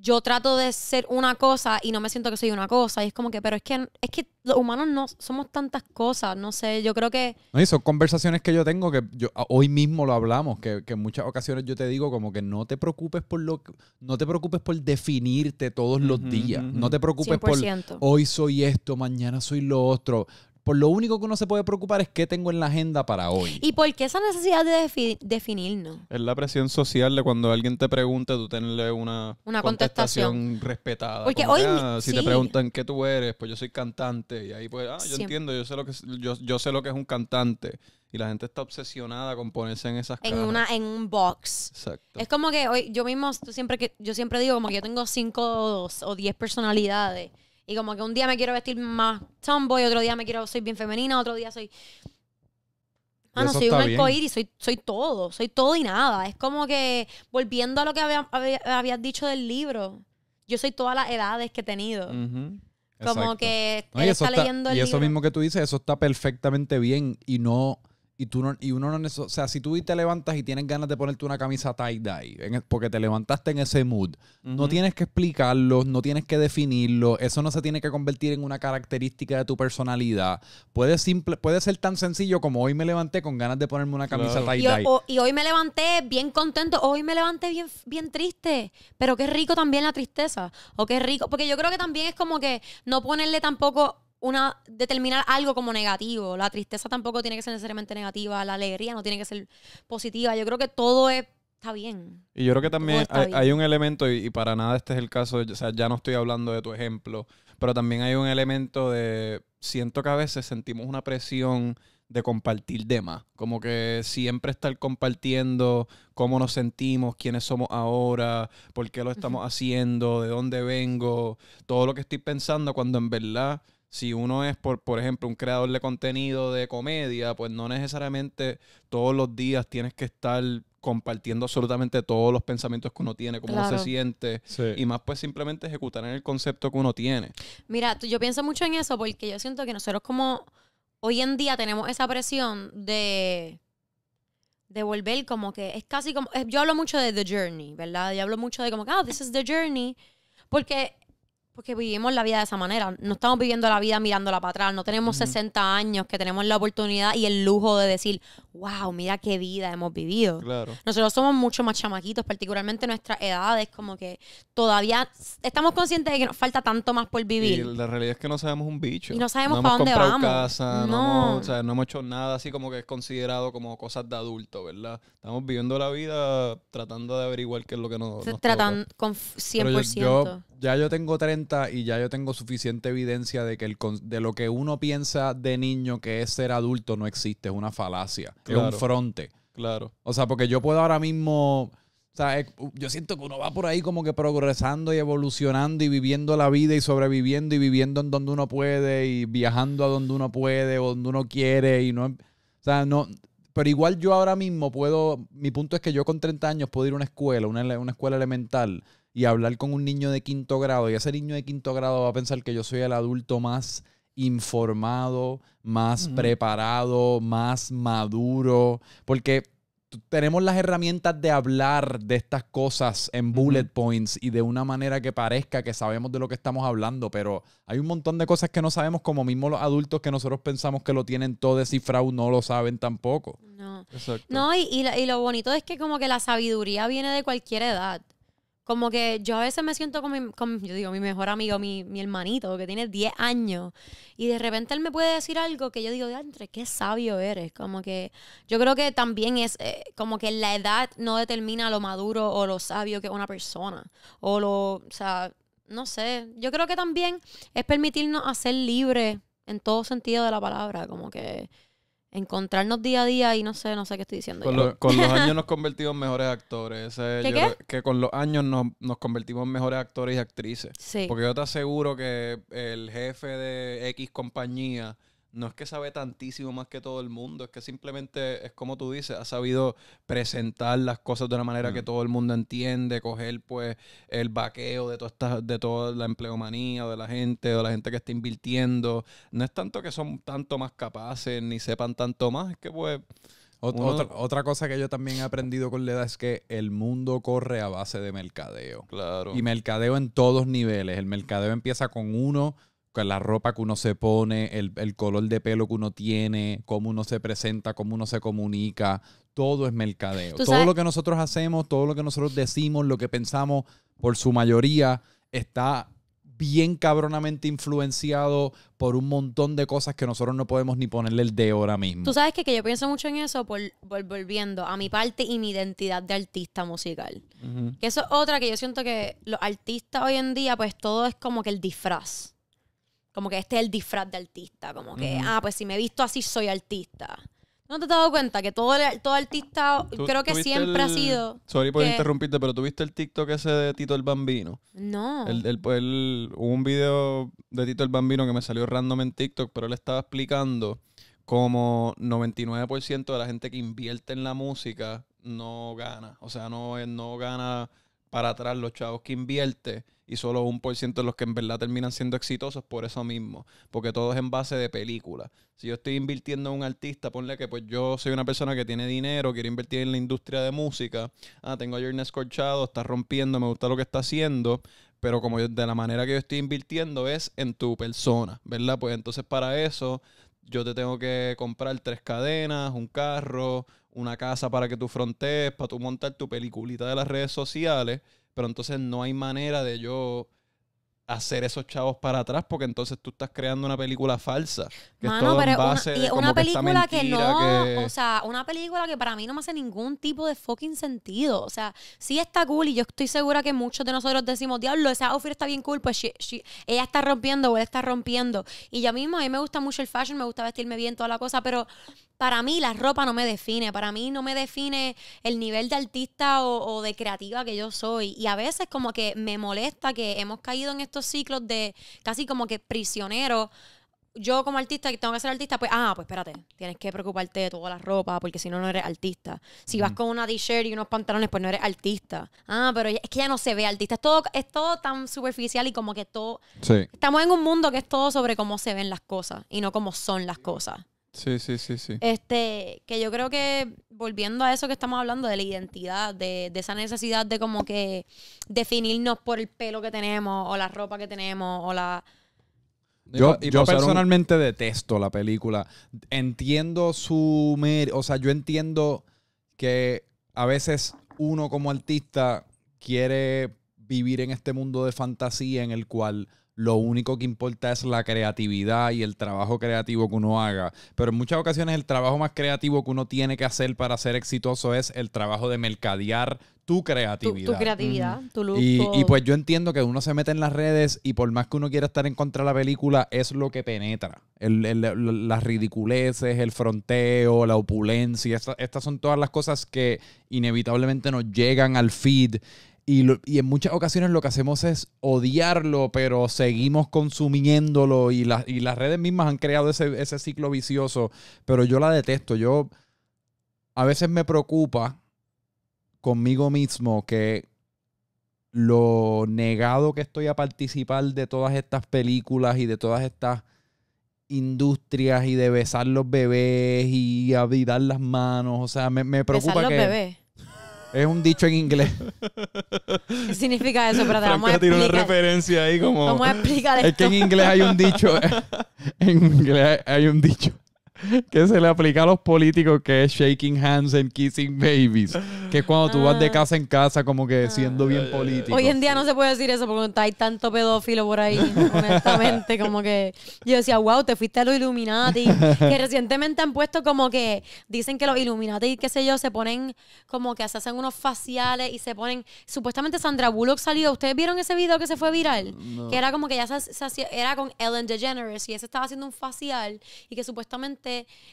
yo trato de ser una cosa y no me siento que soy una cosa. Y es como que, pero es que, es que los humanos no somos tantas cosas, no sé, yo creo que... son conversaciones que yo tengo que yo, ah, hoy mismo lo hablamos, que, en muchas ocasiones yo te digo como que no te preocupes por lo no te preocupes por definirte todos los días, no te preocupes por hoy soy esto, mañana soy lo otro por lo único que uno se puede preocupar es qué tengo en la agenda para hoy. ¿Y por qué esa necesidad de definir, definirnos? Es la presión social de cuando alguien te pregunta, tú tenerle una, una contestación, respetada. Porque hoy. Ah, si te preguntan qué tú eres, pues yo soy cantante. Y ahí, pues, ah, yo entiendo, yo sé, lo que, yo, sé lo que es un cantante. Y la gente está obsesionada con ponerse en esas en una En un box. Exacto. Es como que hoy, yo mismo, siempre yo siempre digo como que yo tengo cinco o diez personalidades. Y como que un día me quiero vestir más tomboy, otro día me quiero, soy bien femenina, otro día soy. Mano, soy un arcoíris, soy, soy todo, soy todo y nada. Es como que, volviendo a lo que habías dicho del libro, yo soy todas las edades que he tenido. Como que está, el Y eso mismo que tú dices, eso está perfectamente bien y no y tú no, y uno o sea, si tú te levantas y tienes ganas de ponerte una camisa tie-dye, e, porque te levantaste en ese mood, no tienes que explicarlo, no tienes que definirlo, eso no se tiene que convertir en una característica de tu personalidad. Puede, simple, puede ser tan sencillo como hoy me levanté con ganas de ponerme una camisa tie-dye. Y, hoy me levanté bien contento, hoy me levanté bien, bien triste, pero qué rico también la tristeza, o qué rico, porque yo creo que también es como que no ponerle tampoco una, determinar algo como negativo. La tristeza tampoco tiene que ser necesariamente negativa, la alegría no tiene que ser positiva. Yo creo que todo está bien. Y yo creo que también hay, un elemento, y, para nada este es el caso, o ya no estoy hablando de tu ejemplo, pero también hay un elemento de, siento que a veces sentimos una presión de compartir de más, como que siempre estar compartiendo cómo nos sentimos, quiénes somos ahora, por qué lo estamos haciendo, de dónde vengo, todo lo que estoy pensando cuando en verdad si uno es, por, por ejemplo, un creador de contenido de comedia, pues no necesariamente todos los días tienes que estar compartiendo absolutamente todos los pensamientos que uno tiene, cómo uno se siente, y más pues simplemente ejecutar en el concepto que uno tiene. Mira, yo pienso mucho en eso porque yo siento que nosotros como hoy en día tenemos esa presión de de volver como que es casi como eh, yo hablo mucho de the journey, ¿verdad? Yo hablo mucho de como ah, this is the journey porque porque vivimos la vida de esa manera. No estamos viviendo la vida mirándola para atrás. No tenemos 60 años que tenemos la oportunidad y el lujo de decir, wow, mira qué vida hemos vivido. Nosotros somos mucho más chamaquitos, particularmente nuestras edades, como que todavía estamos conscientes de que nos falta tanto más por vivir. la realidad es que no sabemos un bicho. Y no sabemos para dónde vamos. no. hemos, o sea, no hemos hecho nada así como que es considerado como cosas de adulto, ¿verdad? Estamos viviendo la vida tratando de averiguar qué es lo que nos. nos tratan con 100%. ya yo tengo 30 y ya yo tengo suficiente evidencia de que de lo que uno piensa de niño que es ser adulto no existe, es una falacia, es un fronte. Claro. O sea, porque yo puedo ahora mismo... O sea, yo siento que uno va por ahí como que progresando y evolucionando y viviendo la vida y sobreviviendo y viviendo en donde uno puede y viajando a donde uno puede o donde uno quiere y no... O sea, no... Pero igual yo ahora mismo puedo... Mi punto es que yo con 30 años puedo ir a una escuela, una escuela elemental, y hablar con un niño de quinto grado y ese niño de quinto grado va a pensar que yo soy el adulto más informado, más preparado, más maduro, porque tenemos las herramientas de hablar de estas cosas en bullet points y de una manera que parezca que sabemos de lo que estamos hablando, pero hay un montón de cosas que no sabemos, como mismo los adultos que nosotros pensamos que lo tienen todo descifrado no lo saben tampoco. No, Exacto. no y, y lo bonito es que como que la sabiduría viene de cualquier edad. Como que yo a veces me siento con mi, yo digo, mi mejor amigo, mi, mi, hermanito, que tiene 10 años, y de repente él me puede decir algo que yo digo, entre qué sabio eres. Como que yo creo que también es eh, como que la edad no determina lo maduro o lo sabio que es una persona. O lo, o sea, no sé. Yo creo que también es permitirnos hacer libre en todo sentido de la palabra. Como que encontrarnos día a día y no sé, no sé qué estoy diciendo. Con, los años [LAUGHS] nos convertimos en mejores actores. que con los años nos, nos, convertimos en mejores actores y actrices. Porque yo te aseguro que el jefe de X compañía no es que sabe tantísimo más que todo el mundo, es que simplemente es como tú dices, ha sabido presentar las cosas de una manera que mm. todo el mundo entiende, coger pues el vaqueo de toda de toda la empleomanía, de la gente, de la gente que está invirtiendo. No es tanto que son tanto más capaces, ni sepan tanto más, es que pues otra, otra, cosa que yo también he aprendido con la edad es que el mundo corre a base de mercadeo. Claro. Y mercadeo en todos niveles. El mercadeo empieza con uno la ropa que uno se pone, el, color de pelo que uno tiene, cómo uno se presenta, cómo uno se comunica. Todo es mercadeo. Todo lo que nosotros hacemos, todo lo que nosotros decimos, lo que pensamos, por su mayoría, está bien cabronamente influenciado por un montón de cosas que nosotros no podemos ni ponerle el de ahora mismo. Tú sabes que, que yo pienso mucho en eso por, volviendo a mi parte y mi identidad de artista musical. Que eso es otra que yo siento que los artistas hoy en día, pues todo es como que el disfraz como que este es el disfraz de artista, como que, ah, pues si me he visto así, soy artista. ¿No te has dado cuenta que todo, todo artista creo que siempre ha sido... Sorry por interrumpirte, pero ¿tuviste el TikTok ese de Tito el Bambino? No. Pues, el, hubo un video de Tito el Bambino que me salió random en TikTok, pero él estaba explicando como 99% de la gente que invierte en la música no gana. O sea, no, no gana para atrás los chavos que invierte y solo un por ciento de los que en verdad terminan siendo exitosos por eso mismo, porque todo es en base de película. Si yo estoy invirtiendo en un artista, ponle que pues yo soy una persona que tiene dinero, quiero invertir en la industria de música, ah, tengo a un Scorchado, está rompiendo, me gusta lo que está haciendo, pero como yo, de la manera que yo estoy invirtiendo es en tu persona, ¿verdad? Pues entonces para eso yo te tengo que comprar tres cadenas, un carro, una casa para que tú frontees, para tú montar tu peliculita de las redes sociales, pero entonces no hay manera de yo hacer esos chavos para atrás porque entonces tú estás creando una película falsa. Que es todo base una, película que, no, o sea, una película que para mí no me hace ningún tipo de fucking sentido. O sea, sí está cool y yo estoy segura que muchos de nosotros decimos, diablo, esa outfit está bien cool, pues ella está rompiendo o a está rompiendo. Y yo mismo, a mí me gusta mucho el fashion, me gusta vestirme bien, toda la cosa, pero para mí la ropa no me define, para mí no me define el nivel de artista o, de creativa que yo soy. Y a veces como que me molesta que hemos caído en estos ciclos de casi como que prisionero. Yo como artista que tengo que ser artista, pues, ah, pues espérate, tienes que preocuparte de toda la ropa, porque si no, no eres artista. Si vas con una t-shirt y unos pantalones, pues no eres artista. Ah, pero es que ya no se ve artista. Es todo, es todo tan superficial y como que todo... Estamos en un mundo que es todo sobre cómo se ven las cosas y no cómo son las cosas. Sí, sí, sí, sí. Este, que yo creo que volviendo a eso que estamos hablando de la identidad, de, esa necesidad de como que definirnos por el pelo que tenemos o la ropa que tenemos o la... Yo, yo, personalmente detesto la película. Entiendo su... O sea, yo entiendo que a veces uno como artista quiere vivir en este mundo de fantasía en el cual lo único que importa es la creatividad y el trabajo creativo que uno haga. Pero en muchas ocasiones el trabajo más creativo que uno tiene que hacer para ser exitoso es el trabajo de mercadear tu creatividad. Tu, creatividad, tu lujo. Y, pues yo entiendo que uno se mete en las redes y por más que uno quiera estar en contra de la película, es lo que penetra. las ridiculeces, el fronteo, la opulencia. estas son todas las cosas que inevitablemente nos llegan al feed. Y, y, en muchas ocasiones lo que hacemos es odiarlo, pero seguimos consumiéndolo y, y las redes mismas han creado ese, ciclo vicioso, pero yo la detesto. Yo a veces me preocupa conmigo mismo que lo negado que estoy a participar de todas estas películas y de todas estas industrias y de besar los bebés y, y dar las manos, o sea, me, preocupa que... Es un dicho en inglés. ¿Qué significa eso? Pero te vamos a explicar. una referencia ahí como... Vamos a explicar esto. Es que [LAUGHS] en inglés hay un dicho. en inglés hay un dicho que se le aplica a los políticos que es shaking hands and kissing babies. Que es cuando tú vas de ah. casa en casa como que ah. siendo bien político. Hoy en día no se puede decir eso porque hay tanto pedófilo por ahí, honestamente. [LAUGHS] Como que yo decía, wow, te fuiste a los Illuminati. Que [LAUGHS] recientemente han puesto como que dicen que los Illuminati, qué sé yo, se ponen como que se hacen unos faciales y se ponen... Supuestamente Sandra Bullock salió. ¿Ustedes vieron ese video que se fue viral? Que era como que ya se, hacía, era con Ellen DeGeneres y ese estaba haciendo un facial y que supuestamente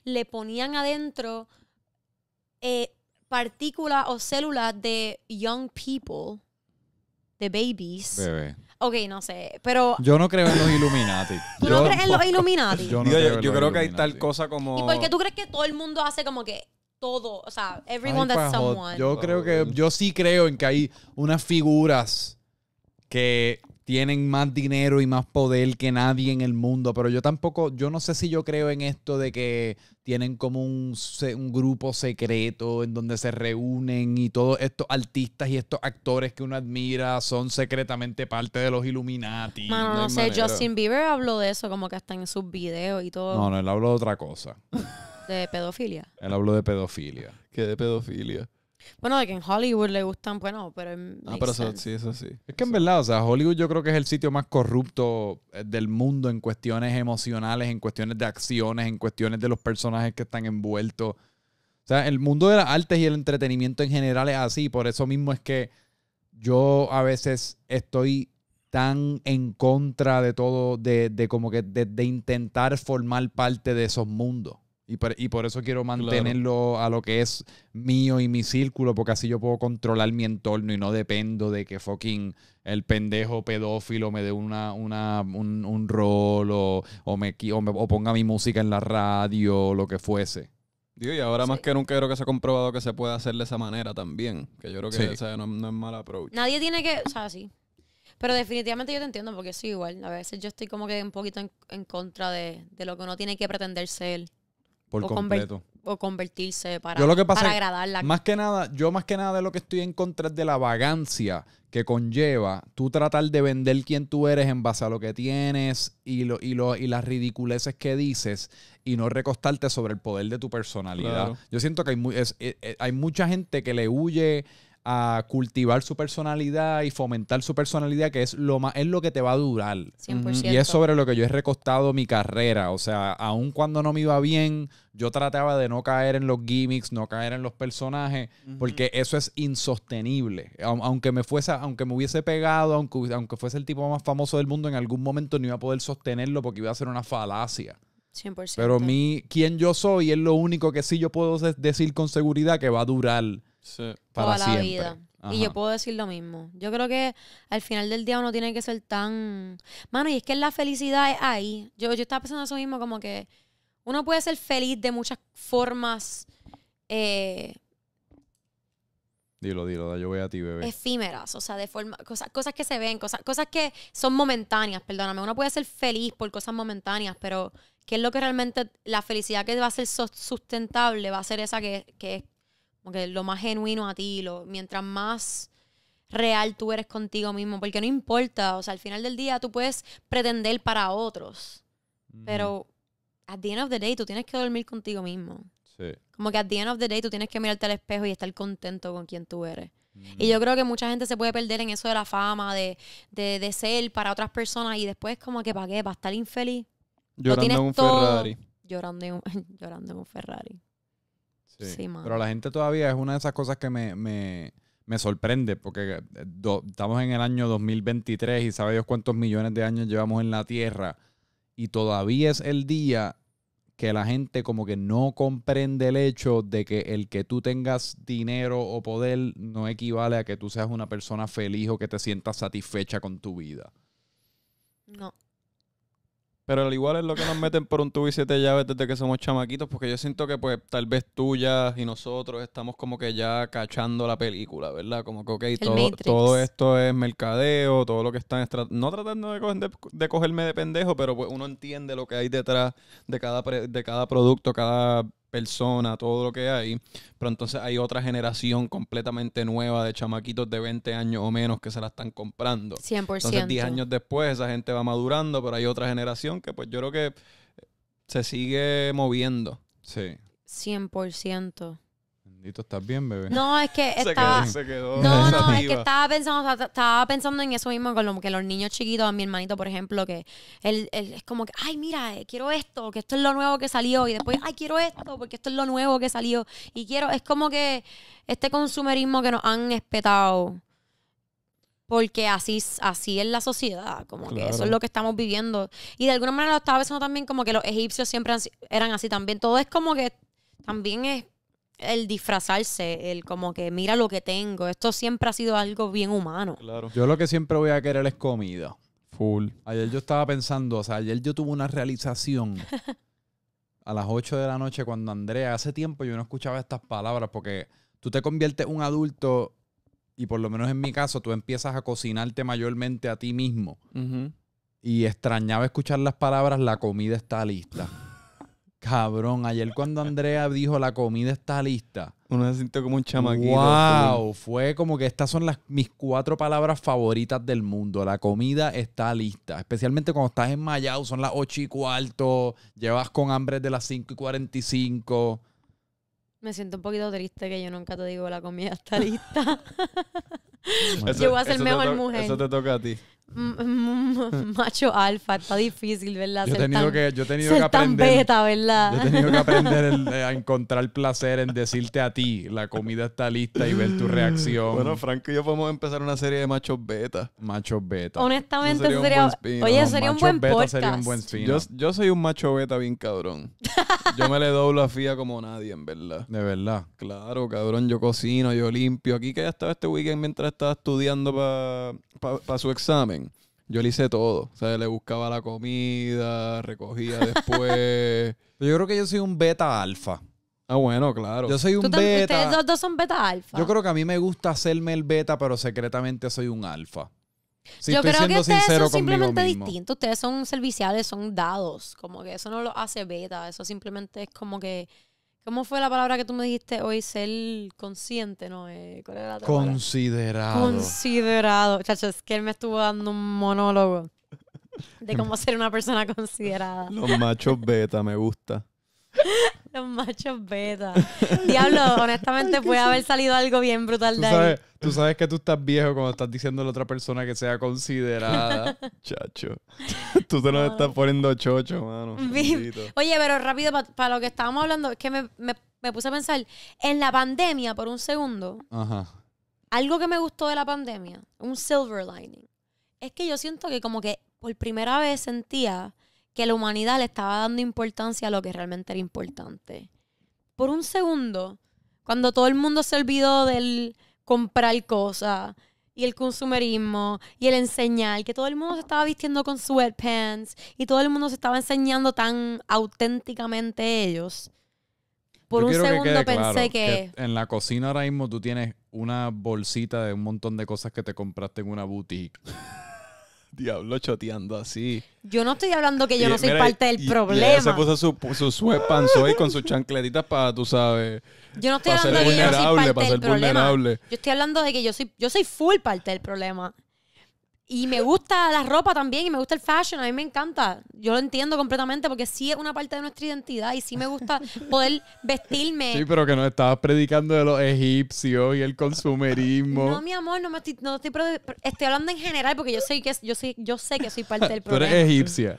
le ponían adentro eh, partículas o células de young people, de babies. Ok, no sé, pero... Yo no creo en los Illuminati. [LAUGHS] ¿Tú no crees en los Illuminati? Yo, creo, que hay tal cosa como... ¿Y por qué tú crees que todo el mundo hace como que todo? O sea, everyone that's someone. Yo creo que... Yo sí creo en que hay unas figuras que tienen más dinero y más poder que nadie en el mundo, pero yo tampoco, yo no sé si yo creo en esto de que tienen como un, grupo secreto en donde se reúnen y todos estos artistas y estos actores que uno admira son secretamente parte de los Illuminati. no, sé, Justin Bieber habló de eso como que hasta en sus videos y todo. No, no, él habló de otra cosa. de pedofilia. Él habló de pedofilia. ¿Qué de pedofilia? Bueno, de que en Hollywood le gustan, bueno, pero... Ah, pero eso, sí, eso sí. Es que en verdad, o sea, Hollywood yo creo que es el sitio más corrupto eh, del mundo en cuestiones emocionales, en cuestiones de acciones, en cuestiones de los personajes que están envueltos. O sea, el mundo de las artes y el entretenimiento en general es así. Por eso mismo es que yo a veces estoy tan en contra de todo, de, como que de intentar formar parte de esos mundos. Y por, eso quiero mantenerlo a lo que es mío y mi círculo, porque así yo puedo controlar mi entorno y no dependo de que fucking el pendejo pedófilo me dé una, un, rol o, me, ponga mi música en la radio o lo que fuese. y ahora más que nunca creo que se ha comprobado que se puede hacer de esa manera también. Que yo creo que no, es mala approach. Nadie tiene que. O sea, sí. Pero definitivamente yo te entiendo porque sí, igual. A veces yo estoy como que un poquito en, contra de, de lo que uno tiene que pretender ser. Por o completo. o convertirse para, que para agradarla. Más que nada, yo más que nada de lo que estoy en contra es de la vagancia que conlleva tú tratar de vender quién tú eres en base a lo que tienes y, lo, y, y las ridiculeces que dices y no recostarte sobre el poder de tu personalidad. Yo siento que hay, eh, eh, hay mucha gente que le huye a cultivar su personalidad y fomentar su personalidad, que es lo más, es lo que te va a durar. Y es sobre lo que yo he recostado mi carrera. O sea, aun cuando no me iba bien, yo trataba de no caer en los gimmicks, no caer en los personajes, porque eso es insostenible. Aunque me fuese, aunque me hubiese pegado, aunque, aunque fuese el tipo más famoso del mundo, en algún momento no iba a poder sostenerlo porque iba a ser una falacia. Pero mi, quien yo soy es lo único que sí yo puedo decir con seguridad que va a durar sí. para toda la vida. Y yo puedo decir lo mismo. Yo creo que al final del día uno tiene que ser tan... Mano, y es que la felicidad es ahí. Yo, yo estaba pensando eso mismo, como que uno puede ser feliz de muchas formas. Eh, Dilo, dilo, yo voy a ti, bebé. Efímeras, o sea, de forma, cosas, cosas que se ven, cosas, cosas que son momentáneas, perdóname. Uno puede ser feliz por cosas momentáneas, pero ¿qué es lo que realmente la felicidad que va a ser sustentable va a ser esa que es como que lo más genuino a ti, lo, mientras más real tú eres contigo mismo, porque no importa, o sea, al final del día tú puedes pretender para otros, pero at the end of the day tú tienes que dormir contigo mismo. Sí. Como que at the end of the day tú tienes que mirarte al espejo y estar contento con quien tú eres. Y yo creo que mucha gente se puede perder en eso de la fama, de, de, ser para otras personas y después como que para qué, para estar infeliz. Llorando en un Ferrari. Llorando [LAUGHS] llorando en un Ferrari. Pero la gente todavía es una de esas cosas que me, sorprende, porque eh, estamos en el año 2023 y sabe Dios cuántos millones de años llevamos en la Tierra, y todavía es el día que la gente como que no comprende el hecho de que el que tú tengas dinero o poder no equivale a que tú seas una persona feliz o que te sientas satisfecha con tu vida. No. Pero al igual es lo que nos meten por un tubo y siete llaves desde que somos chamaquitos, porque yo siento que pues tal vez tú ya y nosotros estamos como que ya cachando la película, ¿verdad? Como que, ok, todo, todo, esto es mercadeo, todo lo que están, no tratando de, de, cogerme de pendejo, pero pues uno entiende lo que hay detrás de cada, de cada producto, cada persona, todo lo que hay, pero entonces hay otra generación completamente nueva de chamaquitos de 20 años o menos que se la están comprando. 100%. Entonces 10 años después esa gente va madurando, pero hay otra generación que pues yo creo que eh, se sigue moviendo. Sí. 100%. ¿estás bien, bebé? No, es que estaba... no, no, es que estaba pensando, pensando en eso mismo, con que los niños chiquitos, a mi hermanito, por ejemplo, que él, es como que, ay, mira, eh, quiero esto, que esto es lo nuevo que salió, y después, ay, quiero esto, porque esto es lo nuevo que salió, y quiero, es como que este consumerismo que nos han espetado, porque así, así es la sociedad, como que eso es lo que estamos viviendo. Y de alguna manera lo estaba pensando también como que los egipcios siempre eran así también, todo es como que también es el disfrazarse, el como que mira lo que tengo. Esto siempre ha sido algo bien humano. Claro. Yo lo que siempre voy a querer es comida. Full. Ayer yo estaba pensando, o sea, ayer yo tuve una realización [LAUGHS] a las 8 de la noche cuando Andrea, hace tiempo yo no escuchaba estas palabras porque tú te conviertes en un adulto y por lo menos en mi caso tú empiezas a cocinarte mayormente a ti mismo. Y extrañaba escuchar las palabras, la comida está lista. Cabrón, ayer cuando Andrea dijo la comida está lista. Uno se sintió como un chamaquito. ¡Wow! Fue como que estas son las, mis cuatro palabras favoritas del mundo. La comida está lista. Especialmente cuando estás en Mayao, son las ocho y cuarto, llevas con hambre de las 5 y 45. Me siento un poquito triste que yo nunca te digo la comida está lista. [LAUGHS] yo voy a ser mejor mujer. Eso te toca a ti. Mm, mm, [LAUGHS] macho alfa, está difícil, ¿verdad? Yo he tenido, que, yo he tenido que aprender. Beta, ¿verdad? Yo he tenido que [LAUGHS] aprender eh, a encontrar placer en decirte a ti, la comida está lista y ver tu reacción. Bueno, Franco y yo podemos empezar una serie de machos beta. Machos beta. Honestamente, sería, sería un buen podcast. yo, yo, soy un macho beta bien cabrón. [LAUGHS] yo me le doblo a Fia como nadie, en verdad. De verdad. Claro, cabrón, yo cocino, yo limpio. Aquí que ya estaba este weekend mientras estaba estudiando para su examen yo le hice todo. O sea, le buscaba la comida, recogía después. [LAUGHS] yo creo que yo soy un beta alfa. Ah, bueno, claro. Yo soy un beta. Ustedes dos son beta alfa. Yo creo que a mí me gusta hacerme el beta, pero secretamente soy un alfa. yo creo que ustedes son simplemente distintos. Ustedes son serviciales, son dados. Como que eso no lo hace beta. Eso simplemente es como que ¿Cómo fue la palabra que tú me dijiste hoy? Ser consciente, ¿no? Eh, Considerado. Considerado. Chacho, es que él me estuvo dando un monólogo de [LAUGHS] cómo ser una persona considerada. Los machos beta, me gusta. [LAUGHS] Los machos beta. Diablo, honestamente puede haber salido algo bien brutal de ahí. Tú sabes que tú estás viejo cuando estás diciendo a la otra persona que sea considerada. [LAUGHS] Chacho. [LAUGHS] tú te lo estás poniendo chocho, mano. Oye, pero rápido, para lo que estábamos hablando, es que me, me, puse a pensar en la pandemia por un segundo. Ajá. Algo que me gustó de la pandemia, un silver lining, es que yo siento que como que por primera vez sentía que la humanidad le estaba dando importancia a lo que realmente era importante. Por un segundo, cuando todo el mundo se olvidó del comprar cosas y el consumerismo y el enseñar, que todo el mundo se estaba vistiendo con sweatpants y todo el mundo se estaba enseñando tan auténticamente ellos. Por un segundo pensé que... que... En la cocina ahora mismo tú tienes una bolsita de un montón de cosas que te compraste en una boutique. [LAUGHS] Diablo choteando así. Yo no estoy hablando que yo no soy parte del problema. Y se puso su, su sweatpants con sus chancletitas para, tú sabes. Yo no estoy hablando de que yo soy Vulnerable. Yo estoy hablando de que soy, yo soy full parte del problema. Y me gusta la ropa también y me gusta el fashion, a mí me encanta. Yo lo entiendo completamente porque sí es una parte de nuestra identidad y sí me gusta [LAUGHS] poder vestirme. Sí, pero que nos estabas predicando de los egipcios y el consumerismo. No, mi amor, no estoy, estoy, hablando en general porque yo sé que yo soy, yo sé que soy parte del problema. [LAUGHS] Tú eres egipcia.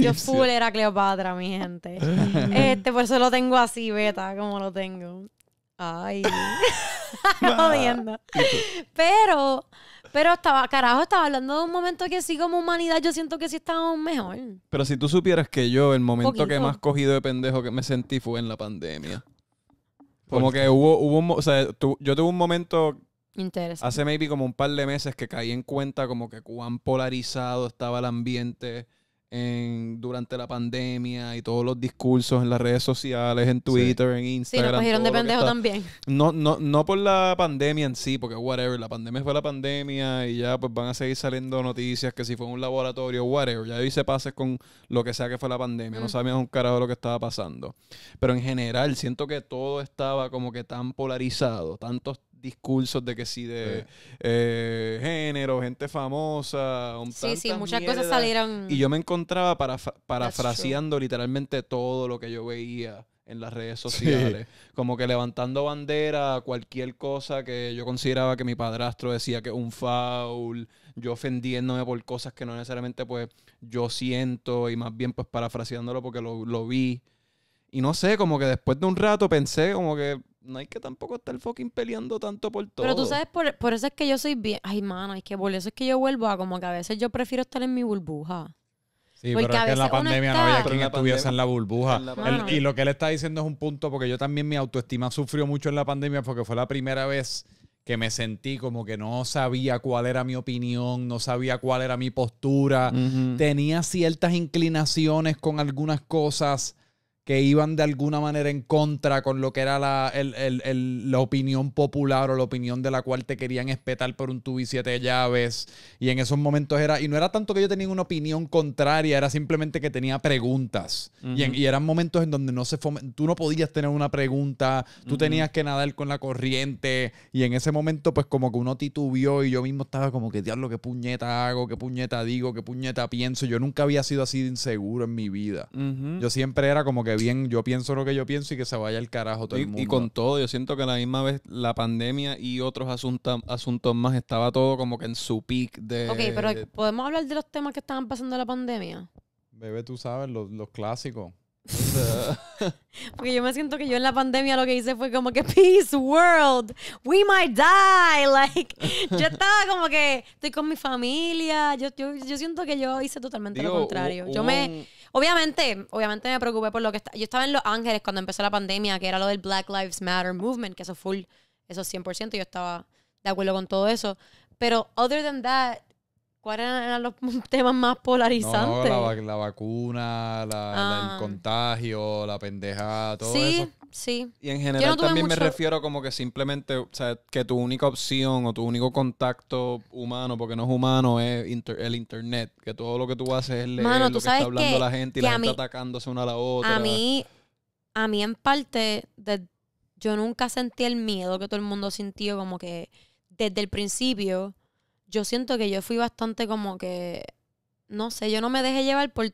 Yo full era Cleopatra, mi gente. [LAUGHS] Este, por eso lo tengo así, beta, como lo tengo. Ay. Jodiendo. Pero pero estaba, carajo, estaba hablando de un momento que sí, como humanidad, yo siento que sí estábamos mejor. Pero si tú supieras que yo, el momento que más cogido de pendejo que me sentí fue en la pandemia. Como que hubo, hubo un, o sea, yo tuve un momento Interesante. hace maybe como un par de meses que caí en cuenta como que cuán polarizado estaba el ambiente durante la pandemia y todos los discursos en las redes sociales, en Twitter, en Instagram. Sí, nos cogieron de pendejo también. No, no, no por la pandemia en sí, porque whatever, la pandemia fue la pandemia y ya pues van a seguir saliendo noticias que si fue un laboratorio, whatever. Ya hice pases con lo que sea que fue la pandemia, no mm. sabíamos un carajo lo que estaba pasando. Pero en general siento que todo estaba como que tan polarizado, tantos discursos de que sí de eh, género, gente famosa. Un sí, sí, muchas cosas salieron. Y yo me encontraba parafraseando literalmente todo lo que yo veía en las redes sociales. Como que levantando bandera cualquier cosa que yo consideraba que mi padrastro decía que un foul, yo ofendiéndome por cosas que no necesariamente pues yo siento y más bien pues parafraseándolo porque lo, lo vi. Y no sé, como que después de un rato pensé como que no hay que tampoco estar fucking peleando tanto por todo. Pero tú sabes, por, eso es que yo soy bien. Ay, mano, es que por eso es que yo vuelvo a como que a veces yo prefiero estar en mi burbuja. Sí, pero es que en la pandemia no había quien estuviese en la burbuja. y lo que él está diciendo es un punto, porque yo también mi autoestima sufrió mucho en la pandemia, porque fue la primera vez que me sentí como que no sabía cuál era mi opinión, no sabía cuál era mi postura, tenía ciertas inclinaciones con algunas cosas que iban de alguna manera en contra con lo que era la, opinión popular o la opinión de la cual te querían espetar por un tubo y siete llaves. Y en esos momentos era, y no era tanto que yo tenía una opinión contraria, era simplemente que tenía preguntas. y, y, eran momentos en donde no se tú no podías tener una pregunta, tú tenías que nadar con la corriente. Y en ese momento, pues como que uno titubió y yo mismo estaba como que, diablo, qué puñeta hago, qué puñeta digo, qué puñeta pienso. Yo nunca había sido así de inseguro en mi vida. Yo siempre era como que bien, yo pienso lo que yo pienso y que se vaya el carajo todo y, el mundo. Y con todo, yo siento que a la misma vez la pandemia y otros asuntos, asuntos más estaba todo como que en su peak de... Ok, pero ¿podemos hablar de los temas que estaban pasando en la pandemia? Bebé, tú sabes, los, los clásicos. [LAUGHS] Porque yo me siento que yo en la pandemia lo que hice fue como que [LAUGHS] peace world, we might die. [LAUGHS] Like, yo estaba como que estoy con mi familia. Yo, yo, yo siento que yo hice totalmente lo contrario. yo me Obviamente, obviamente me preocupé por lo que está. Yo estaba en Los Ángeles cuando empezó la pandemia, que era lo del Black Lives Matter Movement, que eso full, eso 100%, yo estaba de acuerdo con todo eso. Pero, other than that, ¿Cuáles eran los [LAUGHS] temas más polarizantes? No, la, vacuna, el ah. contagio, la pendeja, todo sí, eso. Sí, sí. Y en general también me refiero como que simplemente, o sea, que tu única opción o tu único contacto humano, porque no es humano, es el internet. Que todo lo que tú haces es leer lo que está hablando la gente y la gente atacándose una a la otra. A mí, a mí en parte, de, yo nunca sentí el miedo que todo el mundo sintió como que desde el principio yo siento que yo fui bastante como que, no sé, yo no me dejé llevar por...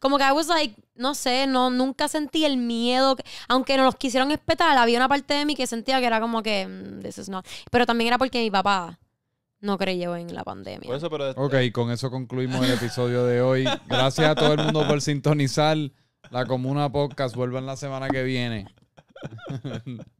Como que I was like, no sé, no, nunca sentí el miedo. aunque no los quisieron espetar, había una parte de mí que sentía que era como que, mm, this is not. Pero también era porque mi papá no creyó en la pandemia. Por este- Ok, con eso concluimos el episodio de hoy. Gracias a todo el mundo por sintonizar. La Comuna Podcast vuelve en la semana que viene. [LAUGHS]